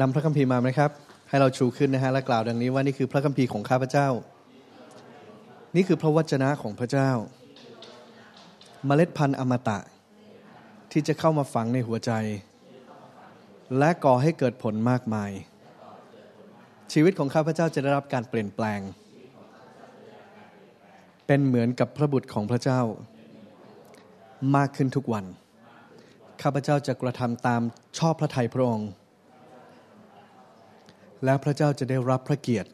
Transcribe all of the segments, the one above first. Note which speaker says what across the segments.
Speaker 1: นำพระคัมภีร์มาไหมครับให้เราชูขึ้นนะฮะและกล่าวดังนี้ว่านี่คือพระคัมภีร์ของข้าพเจ้า นี่คือพระวจนะของพระเจ้า เมล็ดพันธุ์อมตะ ที่จะเข้ามาฝังในหัวใจ และก่อให้เกิดผลมากมาย ชีวิตของข้าพเจ้าจะได้รับการเปลี่ยนแปลง เป็นเหมือนกับพระบุตรของพระเจ้า มากขึ้นทุกวัน ข้าพเจ้าจะกระทำตามชอบพระทัยพระองค์และพระเจ้าจะได้รับพระเกียรติ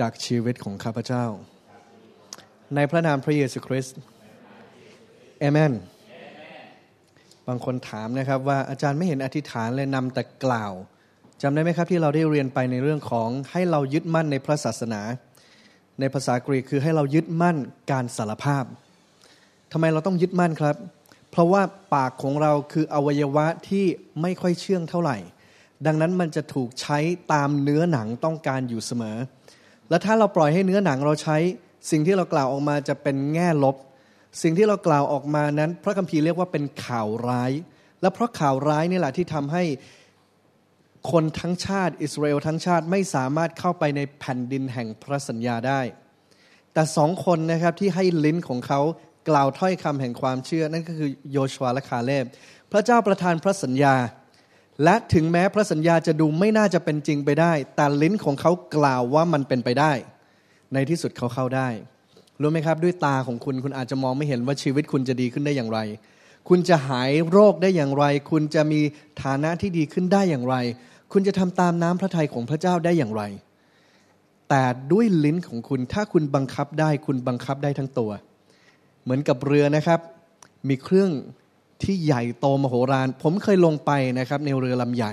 Speaker 1: จากชีวิตของข้าพเจ้า ในพระนามพระเยซูคริสต์เอเมน บางคนถามนะครับว่าอาจารย์ไม่เห็นอธิษฐานเลยนำแต่กล่าวจำได้ไหมครับที่เราได้เรียนไปในเรื่องของให้เรายึดมั่นในพระศาสนา ในภาษากรีกคือให้เรายึดมั่นการสารภาพทำไมเราต้องยึดมั่นครับ เพราะว่าปากของเราคืออวัยวะที่ไม่ค่อยเชื่องเท่าไหร่ดังนั้นมันจะถูกใช้ตามเนื้อหนังต้องการอยู่เสมอ และถ้าเราปล่อยให้เนื้อหนังเราใช้ สิ่งที่เรากล่าวออกมาจะเป็นแง่ลบ สิ่งที่เรากล่าวออกมานั้น พระคัมภีร์เรียกว่าเป็นข่าวร้าย และเพราะข่าวร้ายนี่แหละที่ทำให้คนทั้งชาติอิสราเอลทั้งชาติไม่สามารถเข้าไปในแผ่นดินแห่งพระสัญญาได้ แต่สองคนนะครับที่ให้ลิ้นของเขากล่าวถ้อยคำแห่งความเชื่อ นั่นก็คือโยชวาและคาเลบพระเจ้าประทานพระสัญญาและถึงแม้พระสัญญาจะดูไม่น่าจะเป็นจริงไปได้ แต่ลิ้นของเขากล่าวว่ามันเป็นไปได้ ในที่สุดเขาเข้าได้ รู้ไหมครับ ด้วยตาของคุณ คุณอาจจะมองไม่เห็นว่าชีวิตคุณจะดีขึ้นได้อย่างไร คุณจะหายโรคได้อย่างไร คุณจะมีฐานะที่ดีขึ้นได้อย่างไร คุณจะทำตามน้ำพระทัยของพระเจ้าได้อย่างไร แต่ด้วยลิ้นของคุณ ถ้าคุณบังคับได้ คุณบังคับได้ทั้งตัว เหมือนกับเรือนะครับ มีเครื่องที่ใหญ่โตมโหฬารผมเคยลงไปนะครับ ในเรือลำใหญ่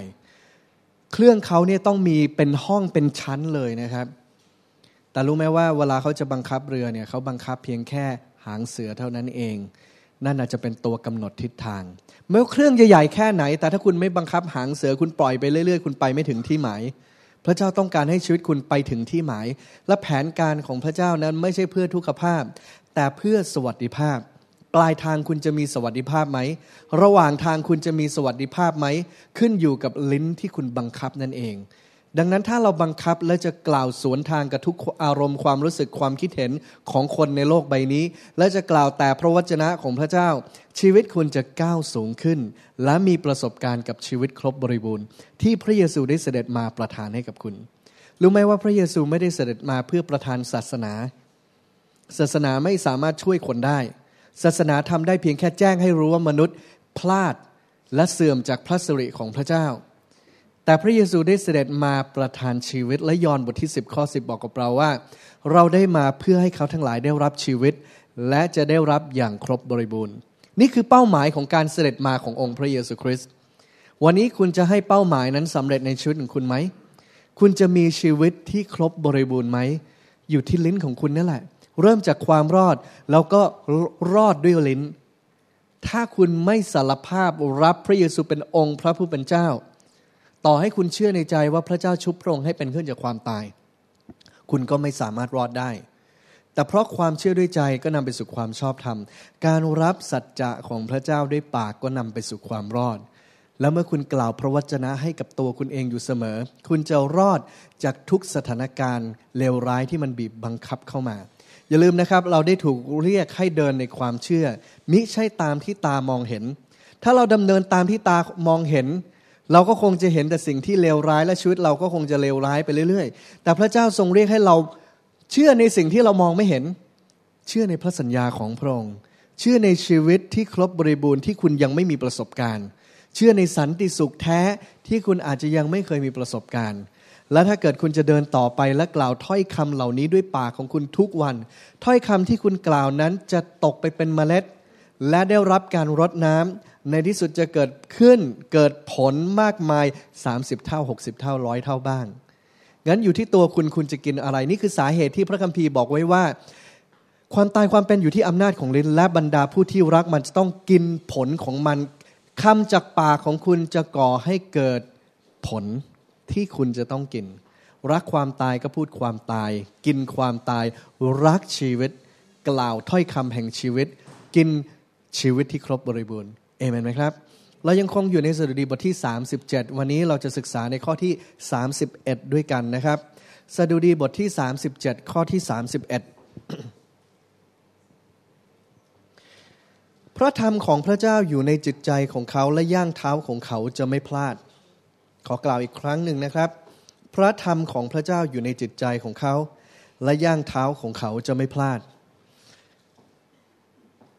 Speaker 1: เครื่องเขาเนี่ยต้องมีเป็นห้องเป็นชั้นเลยนะครับ แต่รู้ไหมว่า เวลาเขาจะบังคับเรือเนี่ยเขาบังคับเพียงแค่หางเสือเท่านั้นเอง นั่นอาจจะเป็นตัวกำหนดทิศทางเมื่อเครื่องใหญ่แค่ไหน แต่ถ้าคุณไม่บังคับหางเสือคุณปล่อยไปเรื่อยๆ คุณไปไม่ถึงที่หมาย พระเจ้าต้องการให้ชีวิตคุณไปถึงที่หมาย และแผนการของพระเจ้านั้นไม่ใช่เพื่อทุกขภาพแต่เพื่อสวัสดิภาพลายทางคุณจะมีสวัสดิภาพไหมระหว่างทางคุณจะมีสวัสดิภาพไหมขึ้นอยู่กับลิ้นที่คุณบังคับนั่นเอง ดังนั้นถ้าเราบังคับและจะกล่าวสวนทางกับทุกอารมณ์ความรู้สึกความคิดเห็นของคนในโลกใบนี้ และจะกล่าวแต่พระวจนะของพระเจ้า ชีวิตคุณจะก้าวสูงขึ้น และมีประสบการณ์กับชีวิตครบบริบูรณ์ ที่พระเยซูได้เสด็จมาประทานให้กับคุณรู้ไหมว่าพระเยซูไม่ได้เสด็จมาเพื่อประทานศาสนา ศาสนาไม่สามารถช่วยคนได้ศาสนาทำได้เพียงแค่แจ้งให้รู้ว่ามนุษย์พลาด และเสื่อมจากพระสิริของพระเจ้า แต่พระเยซูได้เสด็จมาประทานชีวิตและยอนบทที่ 10ข้อ10 บอกกับเราว่า เราได้มาเพื่อให้เขาทั้งหลายได้รับชีวิต และจะได้รับอย่างครบบริบูรณ์ นี่คือเป้าหมายของการเสด็จมาขององค์พระเยซูคริสต์วันนี้คุณจะให้เป้าหมายนั้นสำเร็จในชีวิตของคุณไหมคุณจะมีชีวิตที่ครบบริบูรณ์ไหมอยู่ที่ลิ้นของคุณนั่นแหละเริ่มจากความรอดแล้วก็รอดด้วยลิ้น ถ้าคุณไม่สารภาพรับพระเยซูเป็นองค์พระผู้เป็นเจ้า ต่อให้คุณเชื่อในใจว่าพระเจ้าชุบพระองค์ให้เป็นขึ้นจากความตาย คุณก็ไม่สามารถรอดได้ แต่เพราะความเชื่อด้วยใจก็นำไปสู่ความชอบธรรม การรับสัจจะของพระเจ้าด้วยปากก็นำไปสู่ความรอด และเมื่อคุณกล่าวพระวจนะให้กับตัวคุณเองอยู่เสมอ คุณจะรอดจากทุกสถานการณ์เลวร้ายที่มันบีบบังคับเข้ามาอย่าลืมนะครับ เราได้ถูกเรียกให้เดินในความเชื่อ มิใช่ตามที่ตามองเห็น ถ้าเราดำเนินตามที่ตามองเห็น เราก็คงจะเห็นแต่สิ่งที่เลวร้ายและชีวิตเราก็คงจะเลวร้ายไปเรื่อย ๆ แต่พระเจ้าทรงเรียกให้เราเชื่อในสิ่งที่เรามองไม่เห็น เชื่อในพระสัญญาของพระองค์เชื่อในชีวิตที่ครบบริบูรณ์ที่คุณยังไม่มีประสบการณ์ เชื่อในสันติสุขแท้ที่คุณอาจจะยังไม่เคยมีประสบการณ์และถ้าเกิดคุณจะเดินต่อไปและกล่าวถ้อยคำเหล่านี้ด้วยปากของคุณทุกวัน ถ้อยคำที่คุณกล่าวนั้นจะตกไปเป็นเมล็ด และได้รับการรดน้ำ ในที่สุดจะเกิดขึ้นเกิดผลมากมาย 30 เท่า 60 เท่าร้อยเท่าบ้าง งั้นอยู่ที่ตัวคุณคุณจะกินอะไรนี่คือสาเหตุที่พระคัมภีร์บอกไว้ว่า ความตายความเป็นอยู่ที่อำนาจของลิ้นและบรรดาผู้ที่รักมันจะต้องกินผลของมันคำจากปากของคุณจะก่อให้เกิดผลที่คุณจะต้องกิน รักความตายก็พูดความตาย กินความตายรักชีวิต กล่าวถ้อยคำแห่งชีวิต กินชีวิตที่ครบบริบูรณ์เอเมนไหมครับเรายังคงอยู่ในสดุดีบทที่ 37 วันนี้เราจะศึกษาในข้อที่ 31ด้วยกันนะครับ สดุดีบทที่ 37 ข้อที่31พระธรรมของพระเจ้าอยู่ในจิตใจของเขาและย่างเท้าของเขาจะไม่พลาดขอกล่าวอีกครั้งหนึ่งนะครับ พระธรรมของพระเจ้าอยู่ในจิตใจของเขา และย่างเท้าของเขาจะไม่พลาด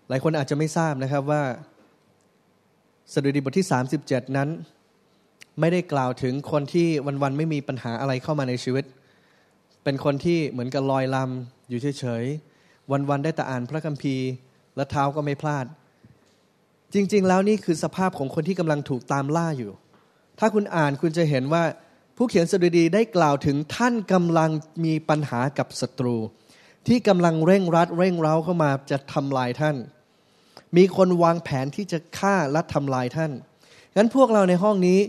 Speaker 1: หลายคนอาจจะไม่ทราบนะครับว่า สดุดีบทที่ 37 นั้น ไม่ได้กล่าวถึงคนที่วันๆไม่มีปัญหาอะไรเข้ามาในชีวิต เป็นคนที่เหมือนกับลอยลำอยู่เฉยๆวันๆได้แต่อ่านพระคัมภีร์ และเท้าก็ไม่พลาด จริงๆ แล้วนี่คือสภาพของคนที่กำลังถูกตามล่าอยู่ถ้าคุณอ่านคุณจะเห็นว่าผู้เขียนสดุดีได้กล่าวถึงท่านกำลังมีปัญหากับศัตรู ที่กำลังเร่งรัดเร่งเร้าเข้ามาจะทำลายท่าน มีคนวางแผนที่จะฆ่าและทำลายท่านงั้นพวกเราในห้องนี้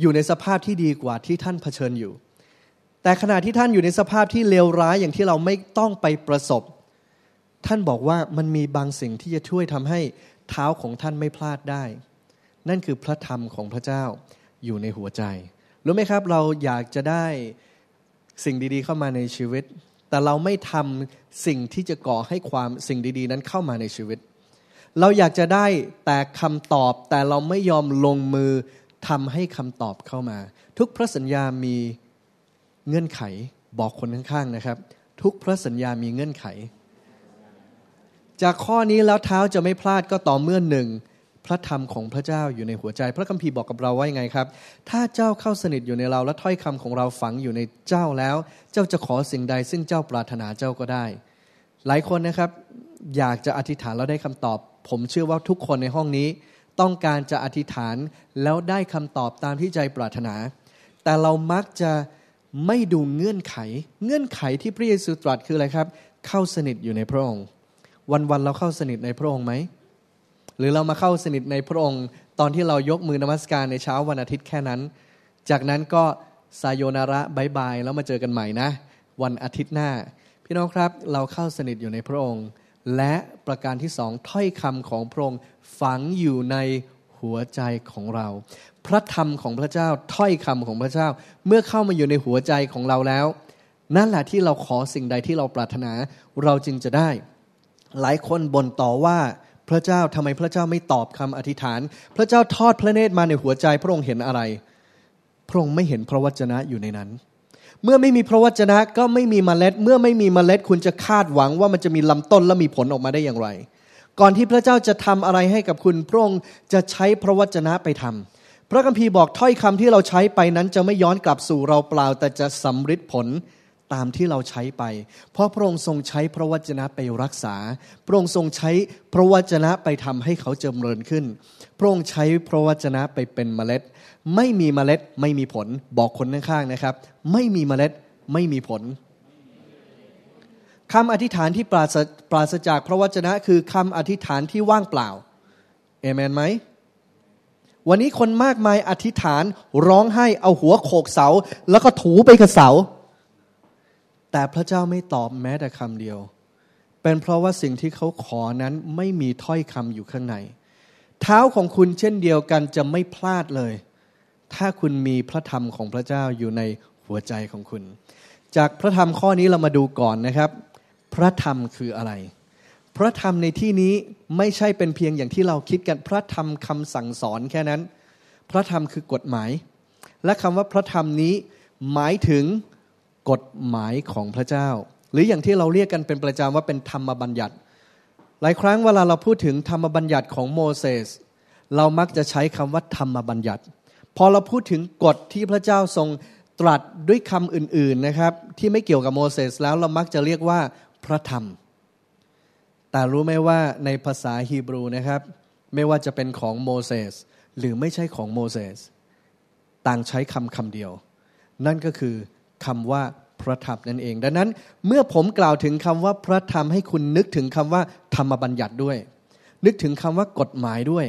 Speaker 1: อยู่ในสภาพที่ดีกว่าที่ท่านเผชิญอยู่ แต่ขณะที่ท่านอยู่ในสภาพที่เลวร้ายอย่างที่เราไม่ต้องไปประสบ ท่านบอกว่ามันมีบางสิ่งที่จะช่วยทำให้เท้าของท่านไม่พลาดได้ นั่นคือพระธรรมของพระเจ้าอยู่ในหัวใจ รู้ไหมครับเราอยากจะได้สิ่งดีๆเข้ามาในชีวิต แต่เราไม่ทำสิ่งที่จะก่อให้ความสิ่งดีๆนั้นเข้ามาในชีวิต เราอยากจะได้แต่คำตอบแต่เราไม่ยอมลงมือทำให้คำตอบเข้ามา ทุกพระสัญญามีเงื่อนไขบอกคนข้างๆนะครับ ทุกพระสัญญามีเงื่อนไข จากข้อนี้แล้วเท้าจะไม่พลาดก็ต่อเมื่อหนึ่งพระธรรมของพระเจ้าอยู่ในหัวใจ พระคัมภีร์บอกกับเราว่ายังไงครับ ถ้าเจ้าเข้าสนิทอยู่ในเรา และถ้อยคำของเราฝังอยู่ในเจ้าแล้ว เจ้าจะขอสิ่งใดซึ่งเจ้าปรารถนาเจ้าก็ได้ หลายคนนะครับอยากจะอธิษฐานแล้วได้คำตอบ ผมเชื่อว่าทุกคนในห้องนี้ ต้องการจะอธิษฐานแล้วได้คำตอบตามที่ใจปรารถนา แต่เรามักจะไม่ดูเงื่อนไข เงื่อนไขที่พระเยซูตรัสคืออะไรครับ เข้าสนิทอยู่ในพระองค์วันๆเราเข้าสนิทในพระองค์ไหมหรือเรามาเข้าสนิทในพระองค์ ตอนที่เรายกมือนมัสการในเช้าวันอาทิตย์แค่นั้น จากนั้นก็สายโยนาระบายบายแล้วมาเจอกันใหม่นะ วันอาทิตย์หน้า พี่น้องครับเราเข้าสนิทอยู่ในพระองค์ และประการที่สองถ้อยคำของพระองค์ฝังอยู่ในหัวใจของเรา พระธรรมของพระเจ้าถ้อยคำของพระเจ้า เมื่อเข้ามาอยู่ในหัวใจของเราแล้ว นั่นแหละที่เราขอสิ่งใดที่เราปรารถนาเราจึงจะได้ หลายคนบ่นต่อว่าพระเจ้าทำไมพระเจ้าไม่ตอบคำอธิษฐาน พระเจ้าทอดพระเนตรมาในหัวใจ พระองค์เห็นอะไร พระองค์ไม่เห็นพระวจนะอยู่ในนั้น เมื่อไม่มีพระวจนะก็ไม่มีมเมล็ดเมื่อไม่มีมเมล็ดคุณจะคาดหวังว่ามันจะมีลำต้นและมีผลออกมาได้อย่างไร ก่อนที่พระเจ้าจะทำอะไรให้กับคุณพระองค์จะใช้พระวจนะไปทำ พระคัมภีร์บอกถ้อยคำที่เราใช้ไปนั้น จะไม่ย้อนกลับสู่เราเปล่าแต่จะสำฤทธิ์ผลตามที่เราใช้ไป เพราะพระองค์ทรงใช้พระวจนะไปรักษา พระองค์ทรงใช้พระวจนะไปทำให้เขาเจริญขึ้น พระองค์ใช้พระวจนะไปเป็นเมล็ด ไม่มีเมล็ดไม่มีผลบอกคนข้างๆนะครับ ไม่มีเมล็ดไม่มีผลคำอธิษฐานที่ปราศปราศจากพระวจนะ คือคำอธิษฐานที่ว่างเปล่าเอเมนไหมวันนี้คนมากมายอธิษฐานร้องไห้เอาหัวโขกเสา แล้วก็ถูไปกับเสาแต่พระเจ้าไม่ตอบแม้แต่คำเดียว เป็นเพราะว่าสิ่งที่เขาขอนั้นไม่มีถ้อยคำอยู่ข้างใน เท้าของคุณเช่นเดียวกันจะไม่พลาดเลย ถ้าคุณมีพระธรรมของพระเจ้าอยู่ในหัวใจของคุณ จากพระธรรมข้อนี้เรามาดูก่อนนะครับ พระธรรมคืออะไร พระธรรมในที่นี้ไม่ใช่เป็นเพียงอย่างที่เราคิดกันพระธรรมคำสั่งสอนแค่นั้น พระธรรมคือกฎหมาย และคำว่าพระธรรมนี้หมายถึงกฎหมายของพระเจ้า หรืออย่างที่เราเรียกกันเป็นประจำว่าเป็นธรรมบัญญัติ หลายครั้งเวลาเราพูดถึงธรรมบัญญัติของโมเสสเรามักจะใช้คำว่าธรรมบัญญัติ พอเราพูดถึงกฎที่พระเจ้าทรงตรัสด้วยคำอื่นๆนะครับ ที่ไม่เกี่ยวกับโมเสสแล้วเรามักจะเรียกว่าพระธรรม แต่รู้ไหมว่าในภาษาฮีบรูนะครับ ไม่ว่าจะเป็นของโมเสสหรือไม่ใช่ของโมเสสต่างใช้คำคำเดียว นั่นก็คือคำว่าพระธรรมนั่นเอง ดังนั้น เมื่อผมกล่าวถึงคำว่าพระธรรมให้คุณนึกถึงคำว่า ธรรมบัญญัติด้วย นึกถึงคำว่ากฎหมายด้วย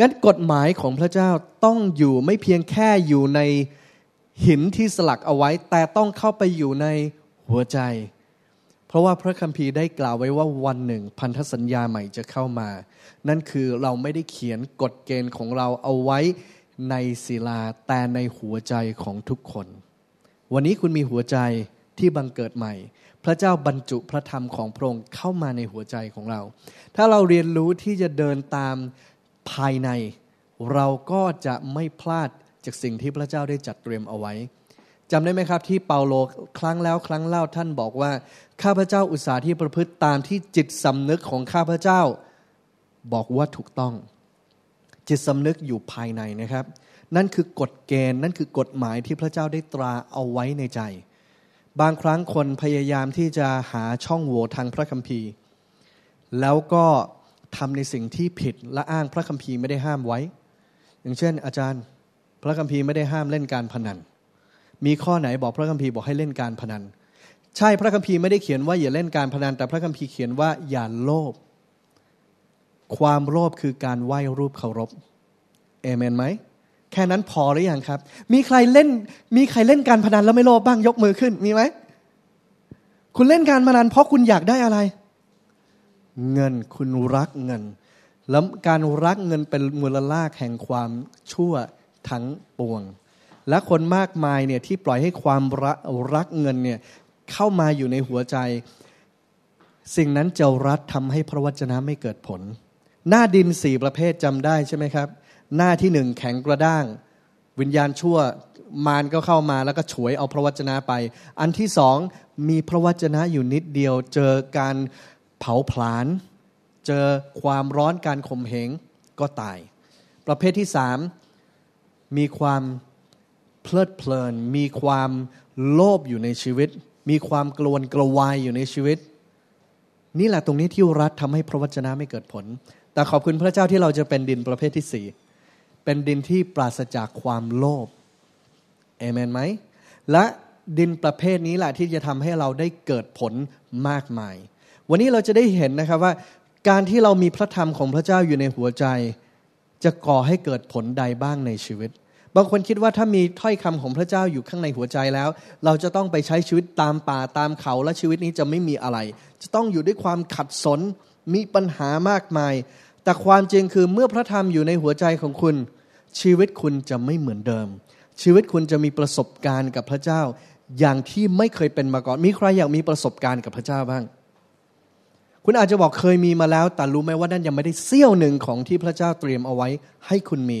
Speaker 1: งั้นกฎหมายของพระเจ้าต้องอยู่ไม่เพียงแค่อยู่ในหินที่สลักเอาไว้ แต่ต้องเข้าไปอยู่ในหัวใจ เพราะว่าพระคัมภีร์ได้กล่าวไว้ว่าวันหนึ่ง พันธสัญญาใหม่จะเข้ามา นั่นคือเราไม่ได้เขียนกฎเกณฑ์ของเราเอาไว้ในศิลาแต่ในหัวใจของทุกคนวันนี้คุณมีหัวใจที่บังเกิดใหม่ พระเจ้าบรรจุพระธรรมของพระองค์เข้ามาในหัวใจของเรา ถ้าเราเรียนรู้ที่จะเดินตามภายใน เราก็จะไม่พลาดจากสิ่งที่พระเจ้าได้จัดเตรียมเอาไว้จำได้ไหมครับที่เปาโลครั้งแล้ว ครั้งเล่าท่านบอกว่าข้าพเจ้าอุตสาห์ที่ประพฤติตามที่จิตสำนึกของข้าพเจ้า บอกว่าถูกต้อง จิตสำนึกอยู่ภายในนะครับนั่นคือกฎเกณฑ์นั่นคือกฎหมายที่พระเจ้าได้ตราเอาไว้ในใจ บางครั้งคนพยายามที่จะหาช่องโหว่ทางพระคัมภีร์ แล้วก็ทำในสิ่งที่ผิดและอ้างพระคัมภีร์ไม่ได้ห้ามไว้ อย่างเช่น อาจารย์พระคัมภีร์ไม่ได้ห้ามเล่นการพนัน มีข้อไหนบอกพระคัมภีร์บอกให้เล่นการพนันใช่พระคัมภีร์ไม่ได้เขียนว่าอย่าเล่นการพนัน แต่พระคัมภีร์เขียนว่าอย่าโลภความโลภคือการไหว้รูปเคารพ เอเมนไหมแค่นั้นพอหรือยังครับ มีใครเล่นมีใครเล่นการพนัน แล้วไม่โลภบ้างยกมือขึ้น มีไหมคุณเล่นการพนันเพราะคุณอยากได้อะไร เงินคุณรักเงิน แล้วการรักเงินเป็นมูลลากแห่งความชั่วทั้งปวง และคนมากมายเนี่ยที่ปล่อยให้ความรักรักเงินเนี่ยเข้ามาอยู่ในหัวใจ สิ่งนั้นจะรัดทำให้พระวจนะไม่เกิดผลหน้าดินสี่ประเภทจำได้ใช่ไหมครับหน้าที่หนึ่งแข็งกระด้าง วิญญาณชั่วมารก็เข้ามาแล้วก็ฉวยเอาพระวจนะไป อันที่สองมีพระวจนะอยู่นิดเดียว เจอการเผาผลาญเจอความร้อนการข่มเหงก็ตาย ประเภทที่สามมีความเพลิดเพลินมีความโลภอยู่ในชีวิต มีความกลวนกระวายอยู่ในชีวิต นี่แหละตรงนี้ที่รัฐทำให้พระวจนะไม่เกิดผล แต่ขอบคุณพระเจ้าที่เราจะเป็นดินประเภทที่สี่เป็นดินที่ปราศจากความโลภเอเมนไหม และดินประเภทนี้แหละที่จะทำให้เราได้เกิดผลมากมาย วันนี้เราจะได้เห็นนะครับว่า การที่เรามีพระธรรมของพระเจ้าอยู่ในหัวใจ จะก่อให้เกิดผลใดบ้างในชีวิต บางคนคิดว่าถ้ามีถ้อยคำของพระเจ้าอยู่ข้างในหัวใจแล้ว เราจะต้องไปใช้ชีวิตตามป่าตามเขาและชีวิตนี้จะไม่มีอะไร จะต้องอยู่ด้วยความขัดสน มีปัญหามากมายแต่ความจริงคือเมื่อพระธรรมอยู่ในหัวใจของคุณ ชีวิตคุณจะไม่เหมือนเดิม ชีวิตคุณจะมีประสบการณ์กับพระเจ้า อย่างที่ไม่เคยเป็นมาก่อนมีใครอยากมีประสบการณ์กับพระเจ้าบ้าง คุณอาจจะบอกเคยมีมาแล้วแต่รู้ไหมว่านั่นยังไม่ได้เสี้ยวหนึ่งของที่พระเจ้าเตรียมเอาไว้ให้คุณมี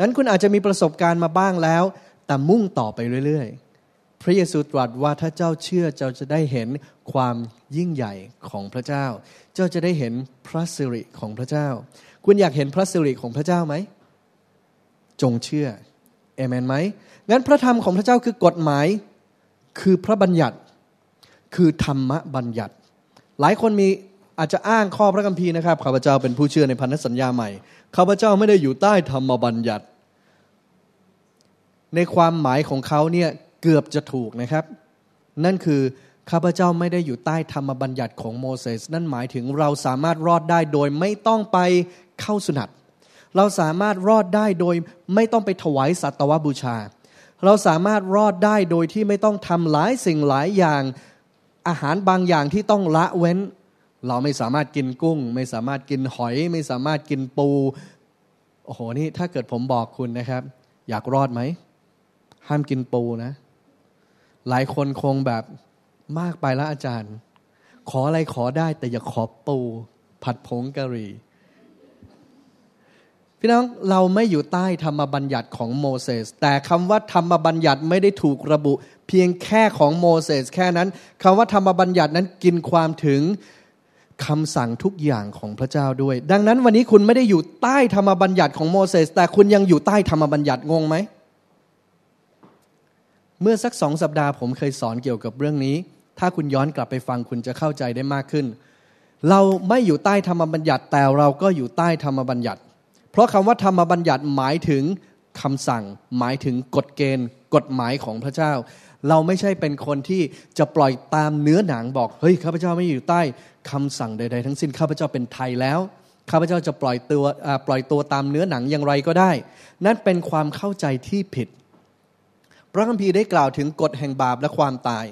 Speaker 1: นั้นคุณอาจจะมีประสบการณ์มาบ้างแล้ว แต่มุ่งต่อไปเรื่อยๆพระเยซูตรัสว่าถ้าเจ้าเชื่อเจ้าจะได้เห็นความยิ่งใหญ่ของพระเจ้า เจ้าจะได้เห็นพระสิริของพระเจ้า คุณอยากเห็นพระสิริของพระเจ้าไหม จงเชื่อเอเมนไหมงั้นพระธรรมของพระเจ้าคือกฎหมาย คือพระบัญญัติคือธรรมบัญญัติ หลายคนมีอาจจะอ้างข้อพระคัมภีร์นะครับข้าพเจ้าเป็นผู้เชื่อในพันธสัญญาใหม่ข้าพเจ้าไม่ได้อยู่ใต้ธรรมบัญญัติ ในความหมายของเขาเนี่ยเกือบจะถูกนะครับ นั่นคือข้าพเจ้าไม่ได้อยู่ใต้ธรรมบัญญัติของโมเสสนั่นหมายถึงเราสามารถรอดได้โดยไม่ต้องไปเข้าสุนัตเราสามารถรอดได้โดยไม่ต้องไปถวายสัตวบูชา เราสามารถรอดได้โดยที่ไม่ต้องทำหลายสิ่งหลายอย่างอาหารบางอย่างที่ต้องละเว้น เราไม่สามารถกินกุ้ง ไม่สามารถกินหอย ไม่สามารถกินปูโอ้โหนี่ ถ้าเกิดผมบอกคุณนะครับ อยากรอดไหมห้ามกินปูนะ หลายคนคงแบบมากไปละอาจารย์ ขออะไรขอได้แต่อย่าขอปูผัดผงกะหรี่ พี่น้อง เราไม่อยู่ใต้ธรรมบัญญัติของโมเสสแต่คำว่าธรรมบัญญัติไม่ได้ถูกระบุ เพียงแค่ของโมเสสแค่นั้นคำว่าธรรมบัญญัตินั้นกินความถึงคำสั่งทุกอย่างของพระเจ้าด้วย ดังนั้นวันนี้คุณไม่ได้อยู่ใต้ธรรมบัญญัติของโมเสสแต่คุณยังอยู่ใต้ธรรมบัญญัติงงไหมเมื่อสักสองสัปดาห์ผมเคยสอนเกี่ยวกับเรื่องนี้ถ้าคุณย้อนกลับไปฟังคุณจะเข้าใจได้มากขึ้น เราไม่อยู่ใต้ธรรมบัญญัติแต่เราก็อยู่ใต้ธรรมบัญญัติ เพราะคำว่าธรรมบัญญัติหมายถึงคำสั่ง หมายถึงกฎเกณฑ์ กฎหมายของพระเจ้า เราไม่ใช่เป็นคนที่จะปล่อยตามเนื้อหนังบอกเฮ้ยข้าพเจ้าไม่อยู่ใต้ คำสั่งใด ๆ ทั้งสิ้นข้าพเจ้าเป็นไทยแล้วข้าพเจ้าจะปล่อยตัวปล่อยตัวตามเนื้อหนังอย่างไรก็ได้ นั่นเป็นความเข้าใจที่ผิด พระคัมภีร์ได้กล่าวถึงกฎแห่งบาปและความตาย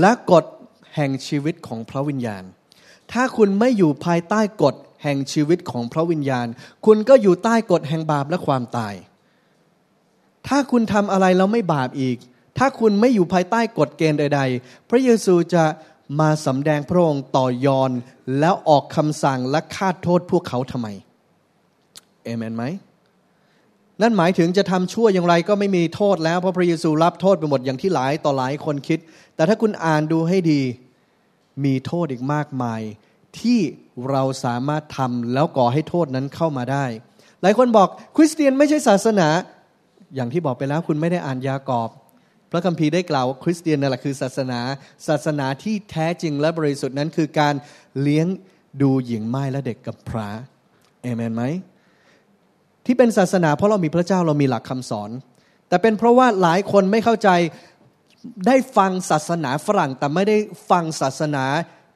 Speaker 1: และกฎแห่งชีวิตของพระวิญญาณ ถ้าคุณไม่อยู่ภายใต้กฎแห่งชีวิตของพระวิญญาณ คุณก็อยู่ใต้กฎแห่งบาปและความตาย ถ้าคุณทำอะไรแล้วไม่บาปอีก ถ้าคุณไม่อยู่ภายใต้กฎเกณฑ์ใดๆ พระเยซูจะมาสำแดงพระองค์ต่อยอนแล้วออกคำสั่งและคาดโทษพวกเขาทำไม เอเมนไหมนั่นหมายถึงจะทำชั่วอย่างไรก็ไม่มีโทษ แล้ว เพราะพระเยซู รับโทษไปหมดอย่างที่หลายต่อหลายคนคิด แต่ถ้าคุณอ่านดูให้ดีมีโทษอีกมากมาย ที่เราสามารถทำแล้วก่อให้โทษนั้นเข้ามาได้ หลายคนบอกคริสเตียนไม่ใช่ศาสนา อย่างที่บอกไปแล้วคุณไม่ได้อ่านยากอบ พระคัมภีร์ได้กล่าวว่าคริสเตียนนั่นแหละคือศาสนา ศาสนาที่แท้จริงและบริสุทธิ์นั้น คือการเลี้ยงดูหญิงไม้และเด็กกับพระเอเมนไหมที่เป็นศาสนาเพราะเรามีพระเจ้าเรามีหลักคำสอน แต่เป็นเพราะว่าหลายคนไม่เข้าใจได้ฟังศาสนาฝรั่ง แต่ไม่ได้ฟังศาสนา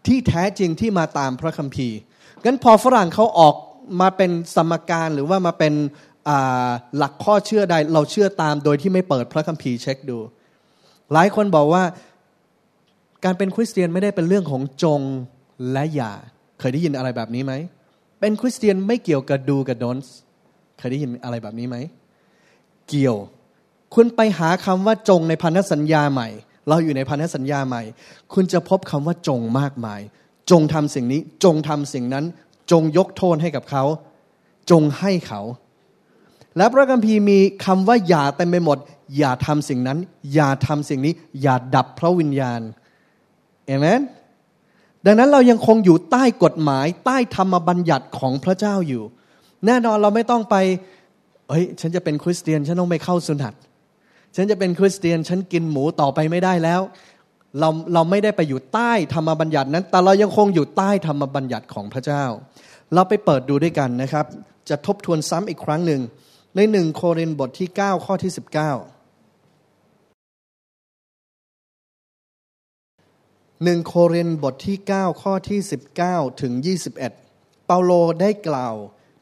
Speaker 1: ที่แท้จริงที่มาตามพระคัมภีร์งั้นพอฝรั่งเขาออกมาเป็นสมการหรือว่ามาเป็นหลักข้อเชื่อใดเราเชื่อตามโดยที่ไม่เปิดพระคัมภีร์เช็คดู หลายคนบอกว่าการเป็นคริสเตียนไม่ได้เป็นเรื่องของจงและอย่า เคยได้ยินอะไรแบบนี้ไหมเป็นคริสเตียนไม่เกี่ยวกับดูกับดนส์คยได้ยินอะไรแบบนี้ไหมเกี่ยว คุณไปหาคำว่าจงในพันธสัญญาใหม่ เราอยู่ในพันธสัญญาใหม่ คุณจะพบคำว่าจงมากมาย จงทำสิ่งนี้ จงทำสิ่งนั้น จงยกโทษให้กับเขา จงให้เขา และพระคัมภีร์มีคำว่าอย่าเต็มไปหมด อย่าทำสิ่งนั้น อย่าทำสิ่งนี้ อย่าดับพระวิญญาณเอเมนดังนั้นเรายังคงอยู่ใต้กฎหมาย ใต้ธรรมบัญญัติของพระเจ้าอยู่แน่นอนเราไม่ต้องไปเฮ้ย ฉันจะเป็นคริสเตียน ฉันต้องไม่เข้าสุนัตฉันจะเป็นคริสเตียน ฉันกินหมูต่อไปไม่ได้แล้ว เราเราไม่ได้ไปอยู่ใต้ธรรมบัญญัตินั้น แต่เรายังคงอยู่ใต้ธรรมบัญญัติของพระเจ้า เราไปเปิดดูด้วยกันนะครับ จะทบทวนซ้ำอีกครั้งหนึ่ง ในหนึ่งโครินบทที่ 9 ข้อที่ 19หนึ่งโครินบทที่ 9 ข้อที่19ถึง21 เปาโลได้กล่าว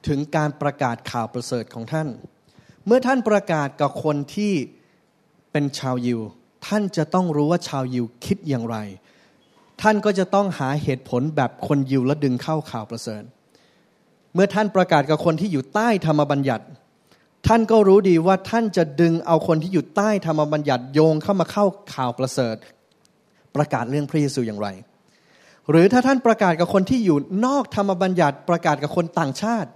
Speaker 1: ถึงการประกาศข่าวประเสริฐของท่าน เมื่อท่านประกาศกับคนที่เป็นชาวยิว ท่านจะต้องรู้ว่าชาวยิว คิดอย่างไร ท่านก็จะต้องหาเหตุผลแบบคนยิวและดึงเข้าข่าวประเสริฐ เมื่อท่านประกาศกับคนที่อยู่ใต้ธรรมบัญญัติ ท่านก็รู้ดีว่าท่านจะดึงเอาคนที่อยู่ใต้ธรรมบัญญัติโยงเข้ามาเข้าข่าวประเสริฐ ประกาศเรื่องพระเยซูอย่างไร หรือถ้าท่านประกาศกับคนที่อยู่นอกธรรมบัญญัติ ประกาศกับคนต่างชาติ